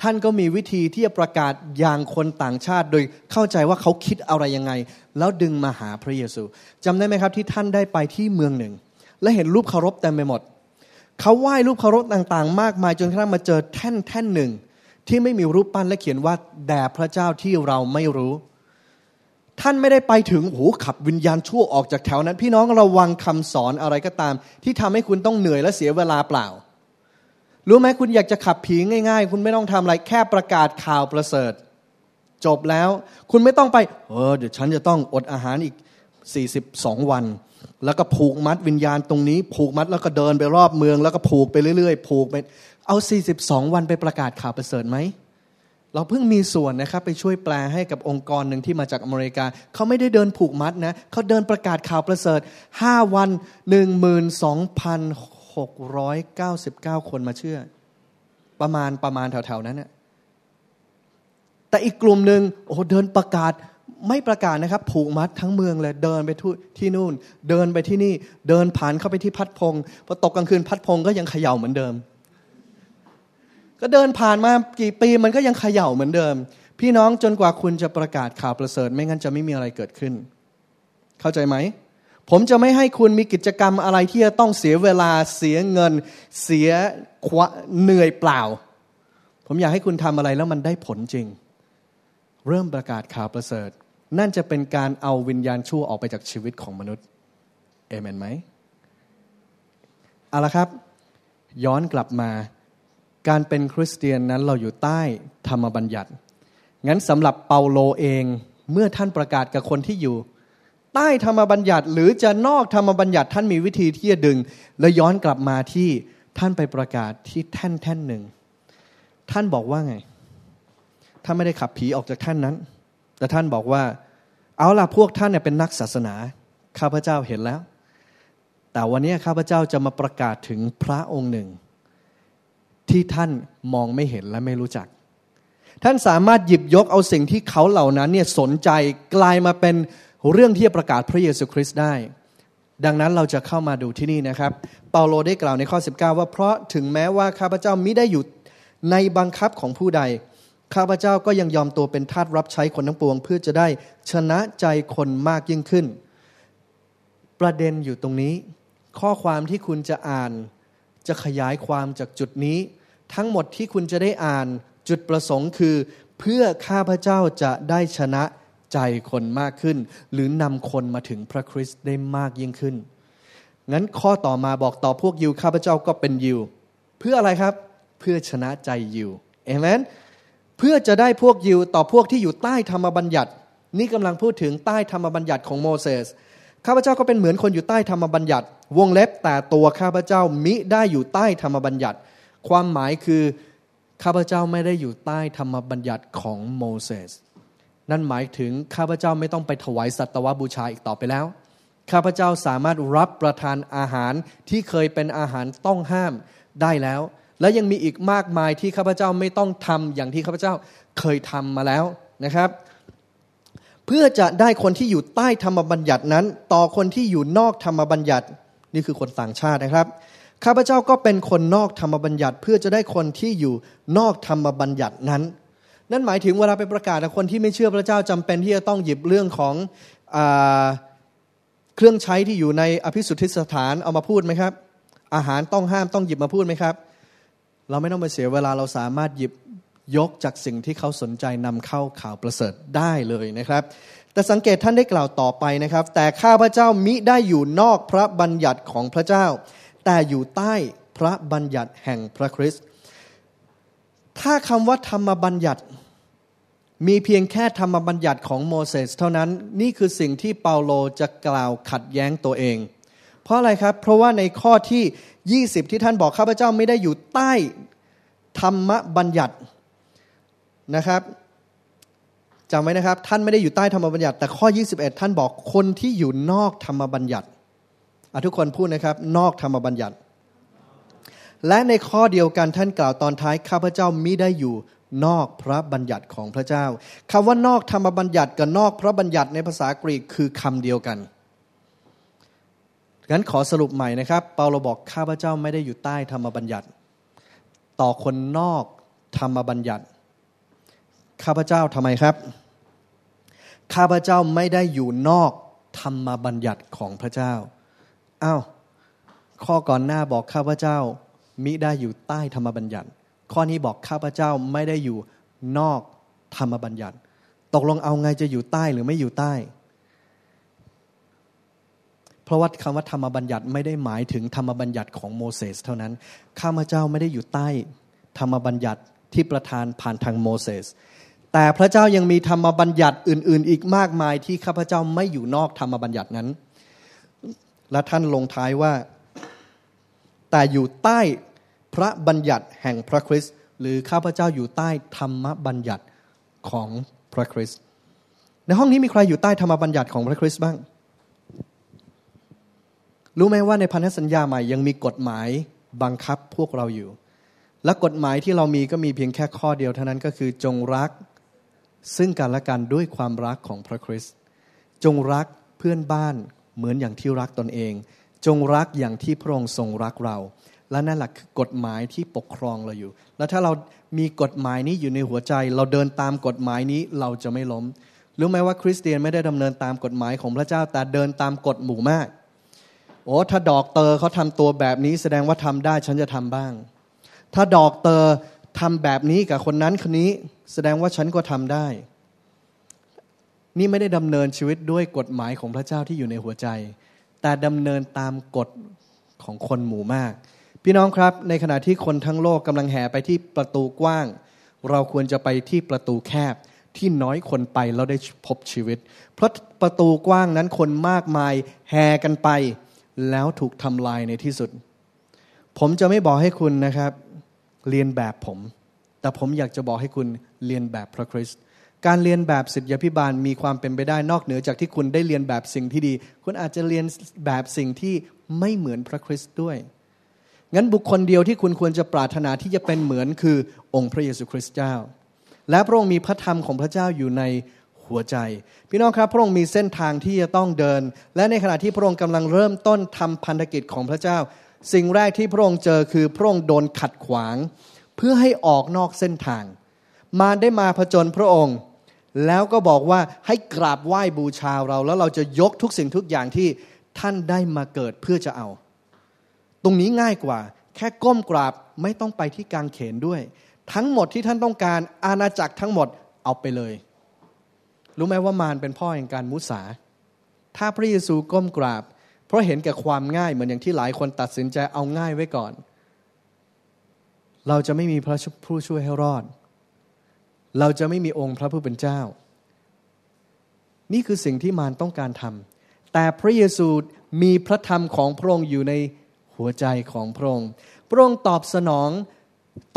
Speaker 1: ท่านก็มีวิธีที่จะประกาศอย่างคนต่างชาติ โดยเข้าใจว่าเขาคิดอะไรยังไง แล้วดึงมาหาพระเยซู จำได้ไหมครับที่ท่านได้ไปที่เมืองหนึ่ง และเห็นรูปเคารพเต็มไปหมด เขาไหว้รูปเคารพต่างๆมากมาย จนกระทั่งมาเจอแท่นแท่นหนึ่ง ที่ไม่มีรูปปั้นและเขียนว่าแด่พระเจ้าที่เราไม่รู้ ท่านไม่ได้ไปถึงหูขับวิญญาณชั่วออกจากแถวนั้น พี่น้องระวังคำสอนอะไรก็ตาม ที่ทำให้คุณต้องเหนื่อยและเสียเวลาเปล่ารู้ไหมคุณอยากจะขับผีง่าย ๆ คุณไม่ต้องทำอะไรแค่ประกาศข่าวประเสริฐ จบแล้วคุณไม่ต้องไปเออเดี๋ยวฉันจะต้องอดอาหารอีก 42 วัน แล้วก็ผูกมัดวิญญาณตรงนี้ ผูกมัดแล้วก็เดินไปรอบเมืองแล้วก็ผูกไปเรื่อย ๆ ผูกไปเอา 42 วันไปประกาศข่าวประเสริฐไหมเราเพิ่งมีส่วนนะครับไปช่วยแปลให้กับองค์กรหนึ่งที่มาจากอเมริกาเขาไม่ได้เดินผูกมัดนะเขาเดินประกาศข่าวประเสริฐ 5 วัน699 คนมาเชื่อ ประมาณประมาณแถวๆนั้นนแต่อีกกลุ่มหนึ่งโอ้เดินประกาศไม่ประกาศนะครับ ผูกมัดทั้งเมืองเลย เดินไปที่นู่น เดินไปที่นี่ เดินผ่านเข้าไปที่พัดพงพอตกกลางคืนพัดพงก็ยังเขย่าเหมือนเดิม ก็เดินผ่านมากี่ปีมันก็ยังเขย่าเหมือนเดิม พี่น้องจนกว่าคุณจะประกาศข่าวประเสริฐไม่งั้นจะไม่มีอะไรเกิดขึ้น เข้าใจไหมผมจะไม่ให้คุณมีกิจกรรมอะไรที่จะต้องเสียเวลาเสียเงิน เสียเหนื่อยเปล่า ผมอยากให้คุณทำอะไรแล้วมันได้ผลจริง เริ่มประกาศข่าวประเสริฐ นั่นจะเป็นการเอาวิญญาณชั่วออกไปจากชีวิตของมนุษย์ เอเมนไหมเอาละครับ ย้อนกลับมา การเป็นคริสเตียนนั้นเราอยู่ใต้ธรรมบัญญัติ งั้นสำหรับเปาโลเองเมื่อท่านประกาศกับคนที่อยู่ใต้ธรรมบัญญัติ หรือจะนอกธรรมบัญญัติท่านมีวิธีที่จะดึง และย้อนกลับมาที่ท่านไปประกาศที่แท่นแท่นหนึ่ง ท่านบอกว่าไงท่านไม่ได้ขับผีออกจากท่านนั้น แต่ท่านบอกว่าเอาล่ะพวกท่านเนี่ยเป็นนักศาสนา ข้าพเจ้าเห็นแล้ว แต่วันนี้ข้าพเจ้าจะมาประกาศถึงพระองค์หนึ่ง ที่ท่านมองไม่เห็นและไม่รู้จัก ท่านสามารถหยิบยกเอาสิ่งที่เขาเหล่านั้นเนี่ยสนใจกลายมาเป็นเรื่องที่จะประกาศพระเยซูคริสต์ได้ ดังนั้นเราจะเข้ามาดูที่นี่นะครับ เปาโลได้กล่าวในข้อ19ว่าเพราะถึงแม้ว่าข้าพเจ้ามิได้อยู่ในบังคับของผู้ใด ข้าพเจ้าก็ยังยอมตัวเป็นทาสรับใช้คนทั้งปวง เพื่อจะได้ชนะใจคนมากยิ่งขึ้น ประเด็นอยู่ตรงนี้ ข้อความที่คุณจะอ่านจะขยายความจากจุดนี้ ทั้งหมดที่คุณจะได้อ่านจุดประสงค์คือเพื่อข้าพเจ้าจะได้ชนะใจคนมากขึ้นหรือนำคนมาถึงพระคริสต์ได้มากยิ่งขึ้นงั้นข้อต่อมาบอกต่อพวกยิวข้าพเจ้าก็เป็นยิวเพื่ออะไรครับเพื่อชนะใจยิวเอเมนเพื่อจะได้พวกยิวต่อพวกที่อยู่ใต้ธรรมบัญญัติ นี่กำลังพูดถึงใต้ธรรมบัญญัติของโมเสสข้าพเจ้าก็เป็นเหมือนคนอยู่ใต้ธรรมบัญญัติ วงเล็บแต่ตัวข้าพเจ้ามิได้อยู่ใต้ธรรมบัญญัติ ความหมายคือข้าพเจ้าไม่ได้อยู่ใต้ธรรมบัญญัติของโมเสสนั่นหมายถึงข้าพเจ้าไม่ต้องไปถวายสัตวบูชาอีกต่อไปแล้ว ข้าพเจ้าสามารถรับประทานอาหารที่เคยเป็นอาหารต้องห้ามได้แล้ว และยังมีอีกมากมายที่ข้าพเจ้าไม่ต้องทำอย่างที่ข้าพเจ้าเคยทำมาแล้วนะครับ เพื่อจะได้คนที่อยู่ใต้ธรรมบัญญัตินั้น ต่อคนที่อยู่นอกธรรมบัญญัตินี่คือคนต่างชาตินะครับ ข้าพเจ้าก็เป็นคนนอกธรรมบัญญัติ เพื่อจะได้คนที่อยู่นอกธรรมบัญญัตินั้นนั่นหมายถึงเวลาไปประกาศคนที่ไม่เชื่อพระเจ้าจำเป็นที่จะต้องหยิบเรื่องของอเครื่องใช้ที่อยู่ในอภิสุทธิสถานเอามาพูดไหมครับอาหารต้องห้ามต้องหยิบมาพูดไหมครับ เราไม่ต้องไปเสียเวลาเราสามารถหยิบยกจากสิ่งที่เขาสนใจนำเข้าข่าวประเสริฐได้เลยนะครับ แต่สังเกตท่านได้กล่าวต่อไปนะครับ แต่ข้าพระเจ้ามิได้อยู่นอกพระบัญญัติของพระเจ้า แต่อยู่ใต้พระบัญญัติแห่งพระคริสต์ถ้าคำว่าธรรมบัญญัติมีเพียงแค่ธรรมบัญญัติของโมเสสเท่านั้น นี่คือสิ่งที่เปาโลจะกล่าวขัดแย้งตัวเอง เพราะอะไรครับเพราะว่าในข้อที่ 20 ที่ท่านบอก ข้าพเจ้าไม่ได้อยู่ใต้ธรรมบัญญัตินะครับจำไว้นะครับท่านไม่ได้อยู่ใต้ธรรมบัญญัติ แต่ข้อ 21 ท่านบอกคนที่อยู่นอกธรรมบัญญัติทุกคนพูดนะครับ นอกธรรมบัญญัติ และในข้อเดียวกันท่านกล่าวตอนท้ายข้าพเจ้ามิได้อยู่นอกพระบัญญัติของพระเจ้าคำว่านอกธรรมบัญญัติกับนอกพระบัญญัติในภาษากรีกคือคำเดียวกันงั้นขอสรุปใหม่นะครับ เปาโลบอกข้าพเจ้าไม่ได้อยู่ใต้ธรรมบัญญัติ ต่อคนนอกธรรมบัญญัติ ข้าพเจ้าทำไมครับข้าพเจ้าไม่ได้อยู่นอกธรรมบัญญัติของพระเจ้าอ้าวข้อก่อนหน้าบอกข้าพเจ้ามิได้อยู่ใต้ธรรมบัญญัติข้อนี้บอกข้าพเจ้าไม่ได้อยู่นอกธรรมบัญญัติ ตกลงเอาไงจะอยู่ใต้หรือไม่อยู่ใต้ เพราะว่าคำว่าธรรมบัญญัติไม่ได้หมายถึงธรรมบัญญัติของโมเสสเท่านั้น ข้าพเจ้าไม่ได้อยู่ใต้ ธรรมบัญญัติที่ประทานผ่านทางโมเสสแต่พระเจ้ายังมีธรรมบัญญัติอื่น ๆ อีกมากมาย ที่ข้าพเจ้าไม่อยู่นอกธรรมบัญญัตินั้นและท่านลงท้ายว่าแต่อยู่ใต้พระบัญญัติแห่งพระคริสต์หรือข้าพเจ้าอยู่ใต้ธรรมบัญญัติของพระคริสต์ในห้องนี้มีใครอยู่ใต้ธรรมบัญญัติของพระคริสต์บ้าง รู้ไหมว่าในพันธสัญญาใหม่ยังมีกฎหมายบังคับพวกเราอยู่ และกฎหมายที่เรามีก็มีเพียงแค่ข้อเดียวเท่านั้นก็คือจงรัก ซึ่งกันและกันด้วยความรักของพระคริสต์จงรักเพื่อนบ้านเหมือนอย่างที่รักตนเอง จงรักอย่างที่พระองค์ทรงรักเราและนั่นแหละคือกฎหมายที่ปกครองเราอยู่ แล้วถ้าเรามีกฎหมายนี้อยู่ในหัวใจ เราเดินตามกฎหมายนี้เราจะไม่ล้มรู้ไหมว่าคริสเตียนไม่ได้ดำเนินตามกฎหมายของพระเจ้า แต่เดินตามกฎหมู่มากโอ้ถ้าดอกเตอร์เขาทำตัวแบบนี้แสดงว่าทำได้ฉันจะทำบ้าง ถ้าดอกเตอร์ทำแบบนี้กับคนนั้นคนนี้ แสดงว่าฉันก็ทำได้ นี่ไม่ได้ดำเนินชีวิตด้วยกฎหมายของพระเจ้าที่อยู่ในหัวใจ แต่ดำเนินตามกฎของคนหมู่มากพี่น้องครับในขณะที่คนทั้งโลกกำลังแห่ไปที่ประตูกว้าง เราควรจะไปที่ประตูแคบที่น้อยคนไปแล้วได้พบชีวิต เพราะประตูกว้างนั้นคนมากมายแห่กันไป แล้วถูกทำลายในที่สุด ผมจะไม่บอกให้คุณนะครับ เรียนแบบผม แต่ผมอยากจะบอกให้คุณเรียนแบบพระคริสต์การเรียนแบบสิทธยพิบาลมีความเป็นไปได้นอกเหนือจากที่คุณได้เรียนแบบสิ่งที่ดี คุณอาจจะเรียนแบบสิ่งที่ไม่เหมือนพระคริสต์ด้วยงั้นบุคคลเดียวที่คุณควรจะปรารถนาที่จะเป็นเหมือนคือองค์พระเยซูคริสต์เจ้า และพระองค์มีพระธรรมของพระเจ้าอยู่ในหัวใจ พี่น้องครับพระองค์มีเส้นทางที่จะต้องเดิน และในขณะที่พระองค์กำลังเริ่มต้นทำพันธกิจของพระเจ้า สิ่งแรกที่พระองค์เจอคือพระองค์โดนขัดขวาง เพื่อให้ออกนอกเส้นทาง มาได้มาผจญพระองค์ แล้วก็บอกว่าให้กราบไหว้บูชาเรา แล้วเราจะยกทุกสิ่งทุกอย่างที่ท่านได้มาเกิดเพื่อจะเอาตรงนี้ง่ายกว่า แค่ก้มกราบไม่ต้องไปที่กลางเขนด้วย ทั้งหมดที่ท่านต้องการอาณาจักรทั้งหมด เอาไปเลย รู้ไหมว่ามารเป็นพ่อแห่งการมุสาถ้าพระเยซูก้มกราบ เพราะเห็นแก่ความง่ายเหมือนอย่างที่หลายคนตัดสินใจเอาง่ายไว้ก่อน เราจะไม่มีพระผู้ช่วยให้รอด เราจะไม่มีองค์พระผู้เป็นเจ้า นี่คือสิ่งที่มารต้องการทำแต่พระเยซูมีพระธรรมของพระองค์อยู่ในหัวใจของพระองค์ พระองค์ตอบสนอง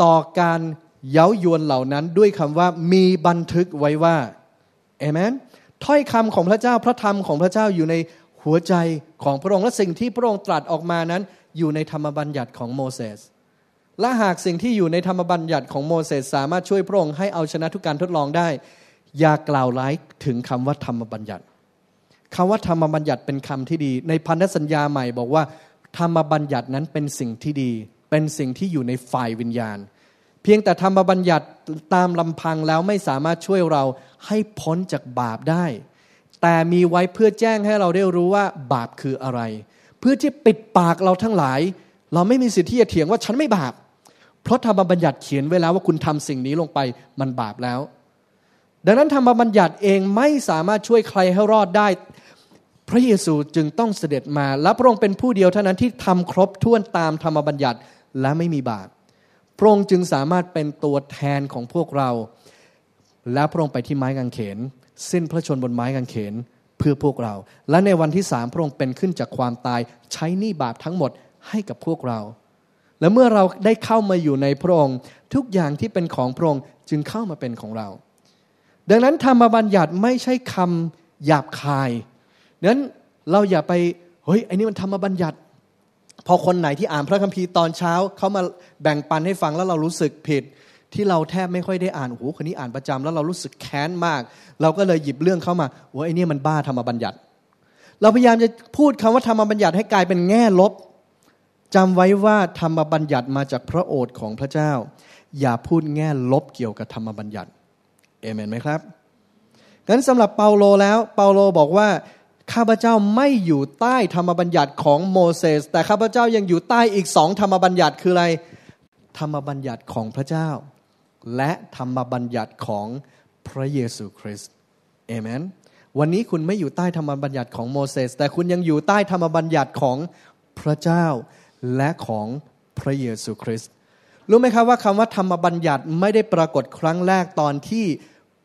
Speaker 1: ต่อการเย้ายวนเหล่านั้นด้วยคำว่ามีบันทึกไว้ว่าเอเมนถ้อยคำของพระเจ้า พระธรรมของพระเจ้าอยู่ในหัวใจของพระองค์ และสิ่งที่พระองค์ตรัสออกมานั้น อยู่ในธรรมบัญญัติของโมเสส และหากสิ่งที่อยู่ในธรรมบัญญัติของโมเสสสามารถช่วยพระองค์ให้เอาชนะทุกการทดลองได้ อย่ากล่าวร้ายถึงคำว่าธรรมบัญญัติคำว่าธรรมบัญญัติเป็นคำที่ดี ในพันธสัญญาใหม่บอกว่าธรรมบัญญัตินั้นเป็นสิ่งที่ดี เป็นสิ่งที่อยู่ในฝ่ายวิญญาณ เพียงแต่ธรรมบัญญัติตามลำพังแล้วไม่สามารถช่วยเราให้พ้นจากบาปได้ แต่มีไว้เพื่อแจ้งให้เราได้รู้ว่าบาปคืออะไร เพื่อที่ปิดปากเราทั้งหลายเราไม่มีสิทธิ์ที่จะเถียงว่าฉันไม่บาป เพราะธรรมบัญญัติเขียนไว้แล้วว่าคุณทำสิ่งนี้ลงไปมันบาปแล้ว ดังนั้น ธรรมบัญญัติเองไม่สามารถช่วยใครให้รอดได้พระเยซูจึงต้องเสด็จมาและพระองค์เป็นผู้เดียวเท่านั้นที่ทำครบถ้วนตามธรรมบัญญัติและไม่มีบาปพระองค์จึงสามารถเป็นตัวแทนของพวกเรา และพระองค์ไปที่ไม้กางเขน สิ้นพระชนบนไม้กางเขนเพื่อพวกเรา และในวันที่สามพระองค์เป็นขึ้นจากความตายใช้หนี้บาปทั้งหมดให้กับพวกเรา และเมื่อเราได้เข้ามาอยู่ในพระองค์ทุกอย่างที่เป็นของพระองค์จึงเข้ามาเป็นของเรา ดังนั้น ธรรมบัญญัติไม่ใช่คำหยาบคายนั้นเราอย่าไปเฮ้ยไอ้นี่มันธรรมบัญญัติพอคนไหนที่อ่านพระคัมภีร์ตอนเช้าเขามาแบ่งปันให้ฟังแล้วเรารู้สึกผิด ที่เราแทบไม่ค่อยได้อ่านโอ้โหคนนี้อ่านประจำแล้วเรารู้สึกแค้นมาก เราก็เลยหยิบเรื่องเข้ามาว่าไอ้นี่มันบ้าธรรมบัญญัติ เราพยายามจะพูดคำว่าธรรมบัญญัติให้กลายเป็นแง่ลบ จำไว้ว่าธรรมบัญญัติมาจากพระโอษฐ์ของพระเจ้า อย่าพูดแง่ลบเกี่ยวกับธรรมบัญญัติเอเมนไหมครับงั้นสำหรับเปาโลแล้ว เปาโลบอกว่าข้าพเจ้าไม่อยู่ใต้ธรรมบัญญัติของโมเสสแต่ข้าพเจ้ายังอยู่ใต้อีกสองธรรมบัญญัติคืออะไรธรรมบัญญัติของพระเจ้า และธรรมบัญญัติของพระเยซูคริสต์เอเมนวันนี้คุณไม่อยู่ใต้ธรรมบัญญัติของโมเสสแต่คุณยังอยู่ใต้ธรรมบัญญัติของพระเจ้าและของพระเยซูคริสต์รู้ไหมครับว่าคำว่าธรรมบัญญัติไม่ได้ปรากฏครั้งแรกตอนที่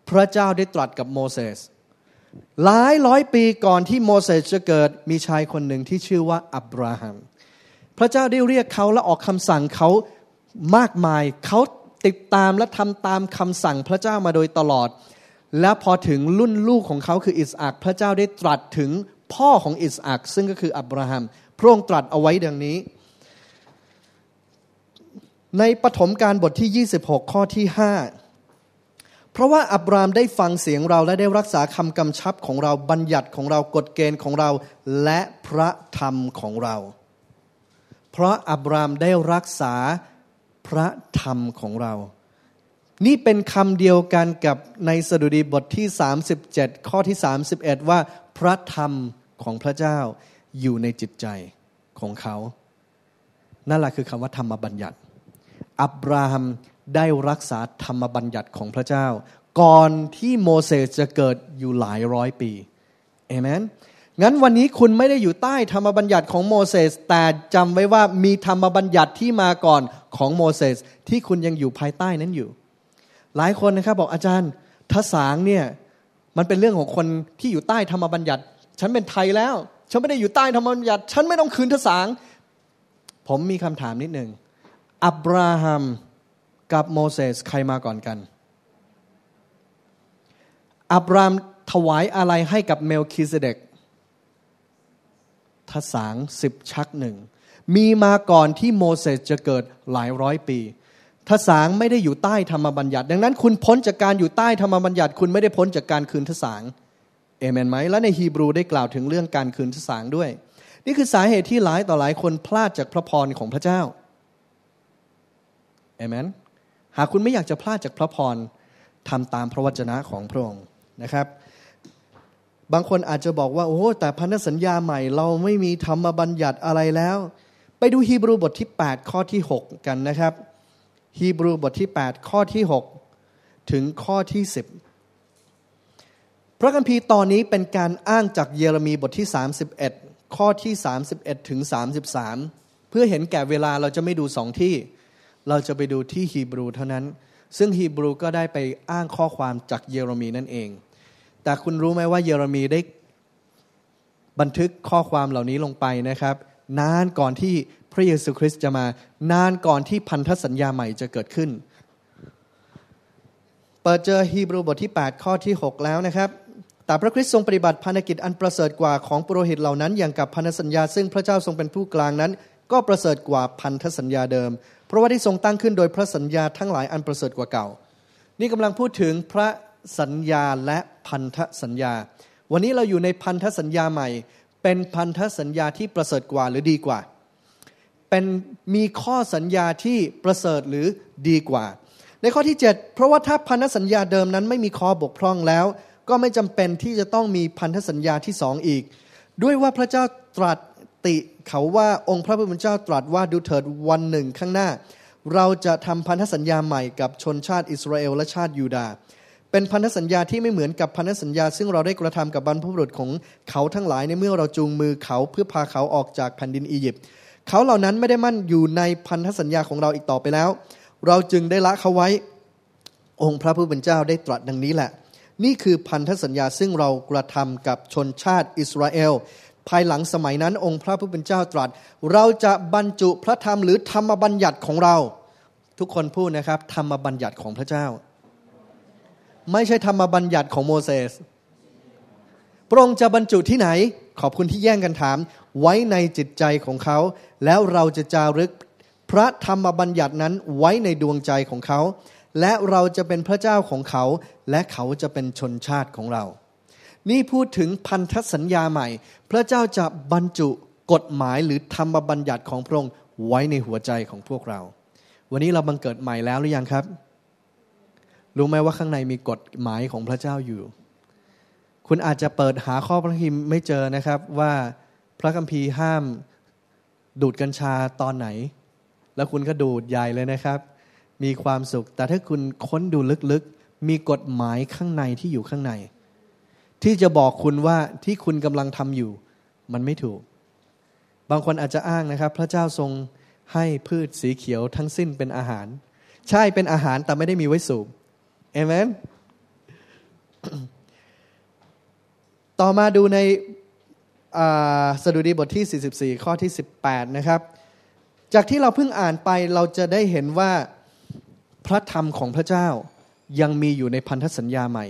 Speaker 1: พระเจ้าได้ตรัสกับโมเสสหลายร้อยปีก่อนที่โมเสสจะเกิดมีชายคนหนึ่งที่ชื่อว่าอับราฮัม พระเจ้าได้เรียกเขาและออกคำสั่งเขามากมายเขาติดตามและทำตามคำสั่งพระเจ้ามาโดยตลอด และพอถึงรุ่นลูกของเขาคืออิสอักพระเจ้าได้ตรัสถึงพ่อของอิสอักซึ่งก็คืออับราฮัมพระองค์ตรัสเอาไว้ดังนี้ ในปฐมกาลบทที่ 26 ข้อที่ 5เพราะว่าอับรามได้ฟังเสียงเราและได้รักษาคำกำชับของเราบัญญัติของเรากฎเกณฑ์ของเราและพระธรรมของเรา เพราะอับรามได้รักษาพระธรรมของเรา นี่เป็นคำเดียวกันกับในสดุดีบทที่ 37 ข้อที่ 31 ว่าพระธรรมของพระเจ้าอยู่ในจิตใจของเขา นั่นแหละคือคำว่าธรรมบัญญัติ อับราฮัมได้รักษาธรรมบัญญัติของพระเจ้า ก่อนที่โมเสสจะเกิดอยู่หลายร้อยปีเอเมน งั้นวันนี้คุณไม่ได้อยู่ใต้ธรรมบัญญัติของโมเสสแต่จำไว้ว่ามีธรรมบัญญัติที่มาก่อนของโมเสสที่คุณยังอยู่ภายใต้นั้นอยู่ หลายคนนะครับบอกอาจารย์ทศางเนี่ย มันเป็นเรื่องของคนที่อยู่ใต้ธรรมบัญญัติ ฉันเป็นไทยแล้ว ฉันไม่ได้อยู่ใต้ธรรมบัญญัติ ฉันไม่ต้องคืนทศาง ผมมีคำถามนิดหนึ่งอับราฮัมกับโมเสสใครมาก่อนกัน อับราม ถวายอะไรให้กับเมลคิเสเดกทสางสิบชักหนึ่ง มีมาก่อนที่โมเสสจะเกิดหลายร้อยปีทสางไม่ได้อยู่ใต้ธรรมบัญญัติ ดังนั้นคุณพ้นจากการอยู่ ใต้ธรรมบัญญัติ คุณไม่ได้พ้นจากการคืนทสางเอเมนไหม และในฮีบรูได้กล่าวถึงเรื่องการคืนทสางด้วย นี่คือสาเหตุที่หลายต่อหลายคนพลาดจากพระพรของพระเจ้าเอเมนหากคุณไม่อยากจะพลาดจากพระพรทำตามพระวจนะของพระองค์นะครับ บางคนอาจจะบอกว่าโอ้แต่พันธสัญญาใหม่เราไม่มีธรรมบัญญัติอะไรแล้ว ไปดูฮีบรูบทที่ 8 ข้อที่ 6 กันนะครับ ฮีบรูบทที่8ข้อที่6ถึงข้อที่10 พระคัมภีร์ตอนนี้เป็นการอ้างจากเยเรมีบทที่31ข้อที่31ถึง33 เพื่อเห็นแก่เวลาเราจะไม่ดูสองที่เราจะไปดูที่ฮีบรูเท่านั้น ซึ่งฮีบรูก็ได้ไปอ้างข้อความจากเยเรมีนั่นเอง แต่คุณรู้ไหมว่าเยเรมีได้บันทึกข้อความเหล่านี้ลงไปนะครับ นานก่อนที่พระเยซูคริสต์จะมา นานก่อนที่พันธสัญญาใหม่จะเกิดขึ้น เปิดเจอฮีบรูบทที่ 8 ข้อที่ 6 แล้วนะครับ แต่พระคริสต์ทรงปฏิบัติภารกิจอันประเสริฐกว่าของปุโรหิตเหล่านั้นอย่างกับพันธสัญญา ซึ่งพระเจ้าทรงเป็นผู้กลางนั้น ก็ประเสริฐกว่าพันธสัญญาเดิมเพราะว่าได้ทรงตั้งขึ้นโดยพระสัญญาทั้งหลายอันประเสริฐกว่าเก่า นี่กำลังพูดถึงพระสัญญาและพันธสัญญา วันนี้เราอยู่ในพันธสัญญาใหม่ เป็นพันธสัญญาที่ประเสริฐกว่าหรือดีกว่า เป็นมีข้อสัญญาที่ประเสริฐหรือดีกว่า ในข้อที่ 7 เพราะว่า ถ้าพันธสัญญาเดิมนั้นไม่มีข้อบกพร่องแล้ว ก็ไม่จำเป็นที่จะต้องมีพันธสัญญาที่สองอีก ด้วยว่าพระเจ้าตรัสติเขาว่าองค์พระผู้เป็นเจ้าตรัสว่าดูเถิดวันหนึ่ง ข้างหน้า เราจะทำพันธสัญญาใหม่กับชนชาติอิสราเอลและชาติยูดาห์เป็นพันธสัญญาที่ไม่เหมือนกับพันธสัญญา ซึ่งเราได้กระทำกับบรรพบุรุษของเขาทั้งหลายในเมื่อเราจูงมือเขาเพื่อพาเขาออกจากแผ่นดินอียิปต์เขาเหล่านั้นไม่ได้มั่นอยู่ในพันธสัญญาของเราอีกต่อไปแล้ว เราจึงได้ละเขาไว้องค์พระผู้เป็นเจ้าได้ตรัสดังนี้แหละ นี่คือพันธสัญญาซึ่งเรากระทำกับชนชาติอิสราเอลภายหลังสมัยนั้นองค์พระผู้เป็นเจ้าตรัส เราจะบรรจุพระธรรมหรือธรรมบัญญัติของเรา ทุกคนพูดนะครับ ธรรมบัญญัติของพระเจ้า ไม่ใช่ธรรมบัญญัติของโมเสสพระองค์จะบรรจุที่ไหนขอบคุณที่แย่งกันถาม ไว้ในจิตใจของเขา แล้วเราจะจารึก พระธรรมบัญญัตินั้นไว้ในดวงใจของเขา และเราจะเป็นพระเจ้าของเขา และเขาจะเป็นชนชาติของเรานี่พูดถึงพันธสัญญาใหม่ พระเจ้าจะบรรจุกฎหมายหรือธรรมบัญญัติของพระองค์ไว้ในหัวใจของพวกเรา วันนี้เราบังเกิดใหม่แล้วหรือยังครับ รู้ไหมว่าข้างในมีกฎหมายของพระเจ้าอยู่ คุณอาจจะเปิดหาข้อพระคัมภีร์ไม่เจอนะครับ ว่าพระคัมภีร์ห้าม ดูดกัญชาตอนไหน แล้วคุณก็ดูดใหญ่เลยนะครับ มีความสุข แต่ถ้าคุณค้นดูลึกๆ มีกฎหมายข้างในที่อยู่ข้างในที่จะบอกคุณว่าที่คุณกำลังทำอยู่ มันไม่ถูก บางคนอาจจะอ้างนะครับ พระเจ้าทรงให้พืชสีเขียวทั้งสิ้นเป็นอาหาร ใช่เป็นอาหารแต่ไม่ได้มีไว้สูบเอเมนต่อมาดูในสดุดีบทที่ 44 ข้อที่ 18 นะครับ จากที่เราเพิ่งอ่านไปเราจะได้เห็นว่าพระธรรมของพระเจ้ายังมีอยู่ในพันธสัญญาใหม่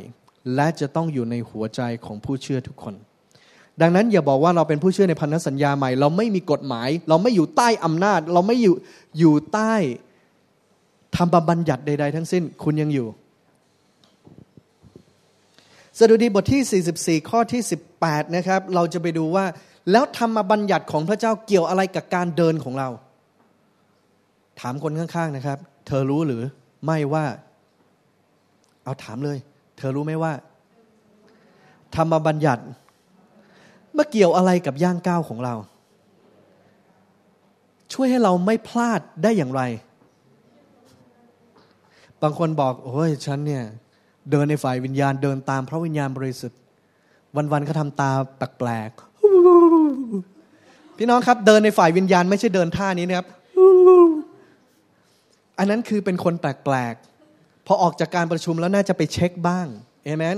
Speaker 1: และจะต้องอยู่ในหัวใจของผู้เชื่อทุกคน ดังนั้นอย่าบอกว่าเราเป็นผู้เชื่อในพันธสัญญาใหม่ เราไม่มีกฎหมาย เราไม่อยู่ใต้ อำนาจ เราไม่อยู่อยู่ใต้ทำบัญญัติใดๆ ทั้งสิ้นคุณยังอยู่ สดุดีบทที่44 ข้อที่18 นะครับ เราจะไปดูว่า แล้วธรรมบัญญัติของพระเจ้าเกี่ยวอะไรกับการเดินของเรา ถามคนข้างๆนะครับ เธอรู้หรือไม่ว่าเอาถามเลยเธอรู้ไหมว่า ธรรมบัญญัติมาเกี่ยวอะไรกับย่างก้าวของเรา ช่วยให้เราไม่พลาดได้อย่างไร บางคนบอกโอ้ยฉันเนี่ย เดินในฝ่ายวิญญาณเดินตาม พระวิญญาณบริสุทธิ์ วันๆเขาทำตาแปลกๆ พี่น้องครับ เดินในฝ่ายวิญญาณไม่ใช่เดินท่านี้นะครับอันนั้นคือเป็นคนแปลกๆพอออกจากการประชุมแล้วน่าจะไปเช็คบ้างเอเมน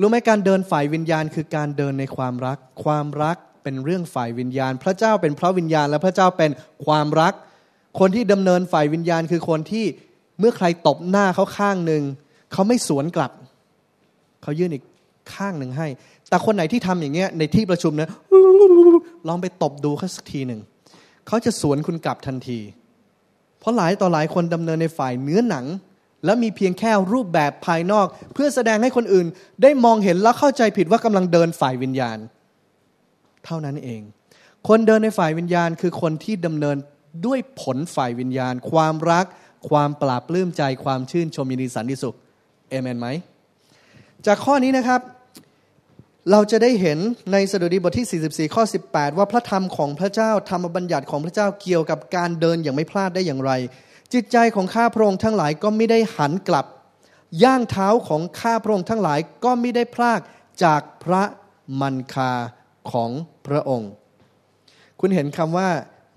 Speaker 1: รู้ไหมการเดินฝ่ายวิญญาณคือการเดินในความรัก ความรักเป็นเรื่องฝ่ายวิญญาณ พระเจ้าเป็นพระวิญญาณ และพระเจ้าเป็นความรัก คนที่ดำเนินฝ่ายวิญญาณคือคนที่เมื่อใครตบหน้าเขาข้างหนึ่งเขาไม่สวนกลับ เขายื่นอีกข้างหนึ่งให้ แต่คนไหนที่ทำอย่างเงี้ยในที่ประชุมนะลองไปตบดูเขาสักทีหนึ่ง เขาจะสวนคุณกลับทันที เพราะหลายต่อหลายคนดำเนินในฝ่ายเนื้อหนังและมีเพียงแค่รูปแบบภายนอก เพื่อแสดงให้คนอื่นได้มองเห็นและเข้าใจผิดว่ากำลังเดินฝ่ายวิญญาณ เท่านั้นเอง คนเดินในฝ่ายวิญญาณคือคนที่ดำเนินด้วยผลฝ่ายวิญญาณ ความรัก ความปราบปลื้มใจความชื่นชมยินดีสันติสุขเอเมนไหม จากข้อนี้นะครับ เราจะได้เห็นในสดุดีบทที่ 44ข้อ18ว่าพระธรรมของพระเจ้าธรรมบัญญัติของพระเจ้าเกี่ยวกับการเดินอย่างไม่พลาดได้อย่างไรจิตใจของข้าพระองค์ทั้งหลายก็ไม่ได้หันกลับ ย่างเท้าของข้าพระองค์ทั้งหลายก็ไม่ได้พลากจากพระมันคาของพระองค์ คุณเห็นคำว่า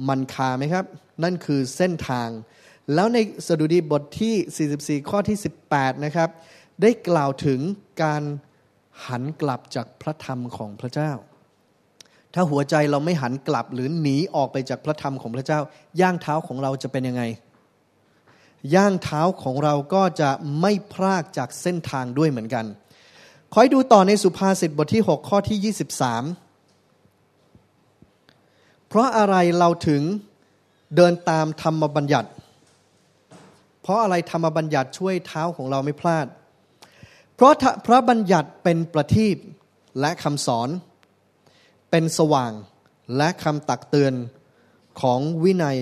Speaker 1: มันคาไหมครับ นั่นคือเส้นทาง แล้วในสดุดีบทที่ 44 ข้อที่ 18 นะครับ ได้กล่าวถึงการหันกลับจากพระธรรมของพระเจ้า ถ้าหัวใจเราไม่หันกลับหรือหนีออกไปจากพระธรรมของพระเจ้า ย่างเท้าของเราจะเป็นยังไงย่างเท้าของเราก็จะไม่พลากจากเส้นทางด้วยเหมือนกัน คอยดูต่อในสุภาษิตบทที่ 6 ข้อที่ 23 เพราะอะไรเราถึงเดินตามธรรมบัญญัติ เพราะอะไรธรรมบัญญัติช่วยเท้าของเราไม่พลาด เพราะพระบัญญัติเป็นประทีปและคำสอน เป็นสว่างและคำตักเตือนของวินัย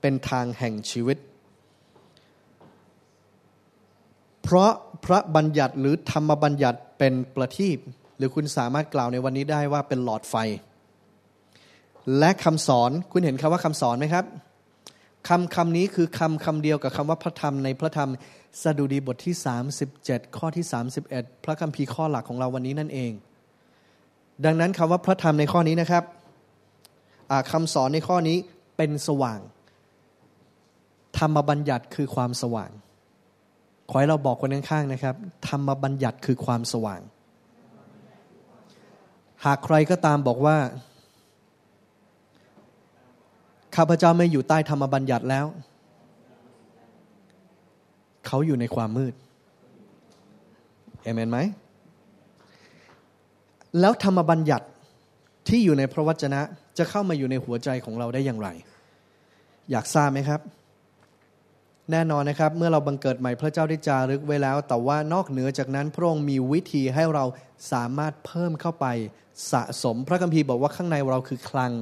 Speaker 1: เป็นทางแห่งชีวิตเพราะพระบัญญัติหรือธรรมบัญญัติเป็นประทีปหรือคุณสามารถกล่าวในวันนี้ได้ว่าเป็นหลอดไฟ และคำสอนคุณเห็นคำว่าคำสอนไหมครับคำคำนี้คือคำคำเดียวกับคำว่า พระธรรมในพระธรรมสดุดีบทที่ 37 ข้อที่ 31 พระคัมภีร์ข้อหลักของเราวันนี้นั่นเอง ดังนั้นคำว่าพระธรรมในข้อนี้นะครับคำสอนในข้อนี้เป็นสว่าง ธรรมบัญญัติคือความสว่างขอให้เราบอกคนข้างๆนะครับ ธรรมบัญญัติคือความสว่าง หากใครก็ตามบอกว่าข้าพเจ้าไม่อยู่ใต้ธรรมบัญญัติแล้ว เขาอยู่ในความมืดเอเมนไหมแล้วธรรมบัญญัติที่อยู่ในพระวจนะ จะเข้ามาอยู่ในหัวใจของเราได้อย่างไร อยากทราบไหมครับแน่นอนนะครับเมื่อเราบังเกิดใหม่พระเจ้าได้จารึกไว้แล้ว แต่ว่านอกเหนือจากนั้นพระองค์มีวิธีให้เราสามารถเพิ่มเข้าไปสะสมพระคัมภีร์บอกว่าข้างในเราคือคลัง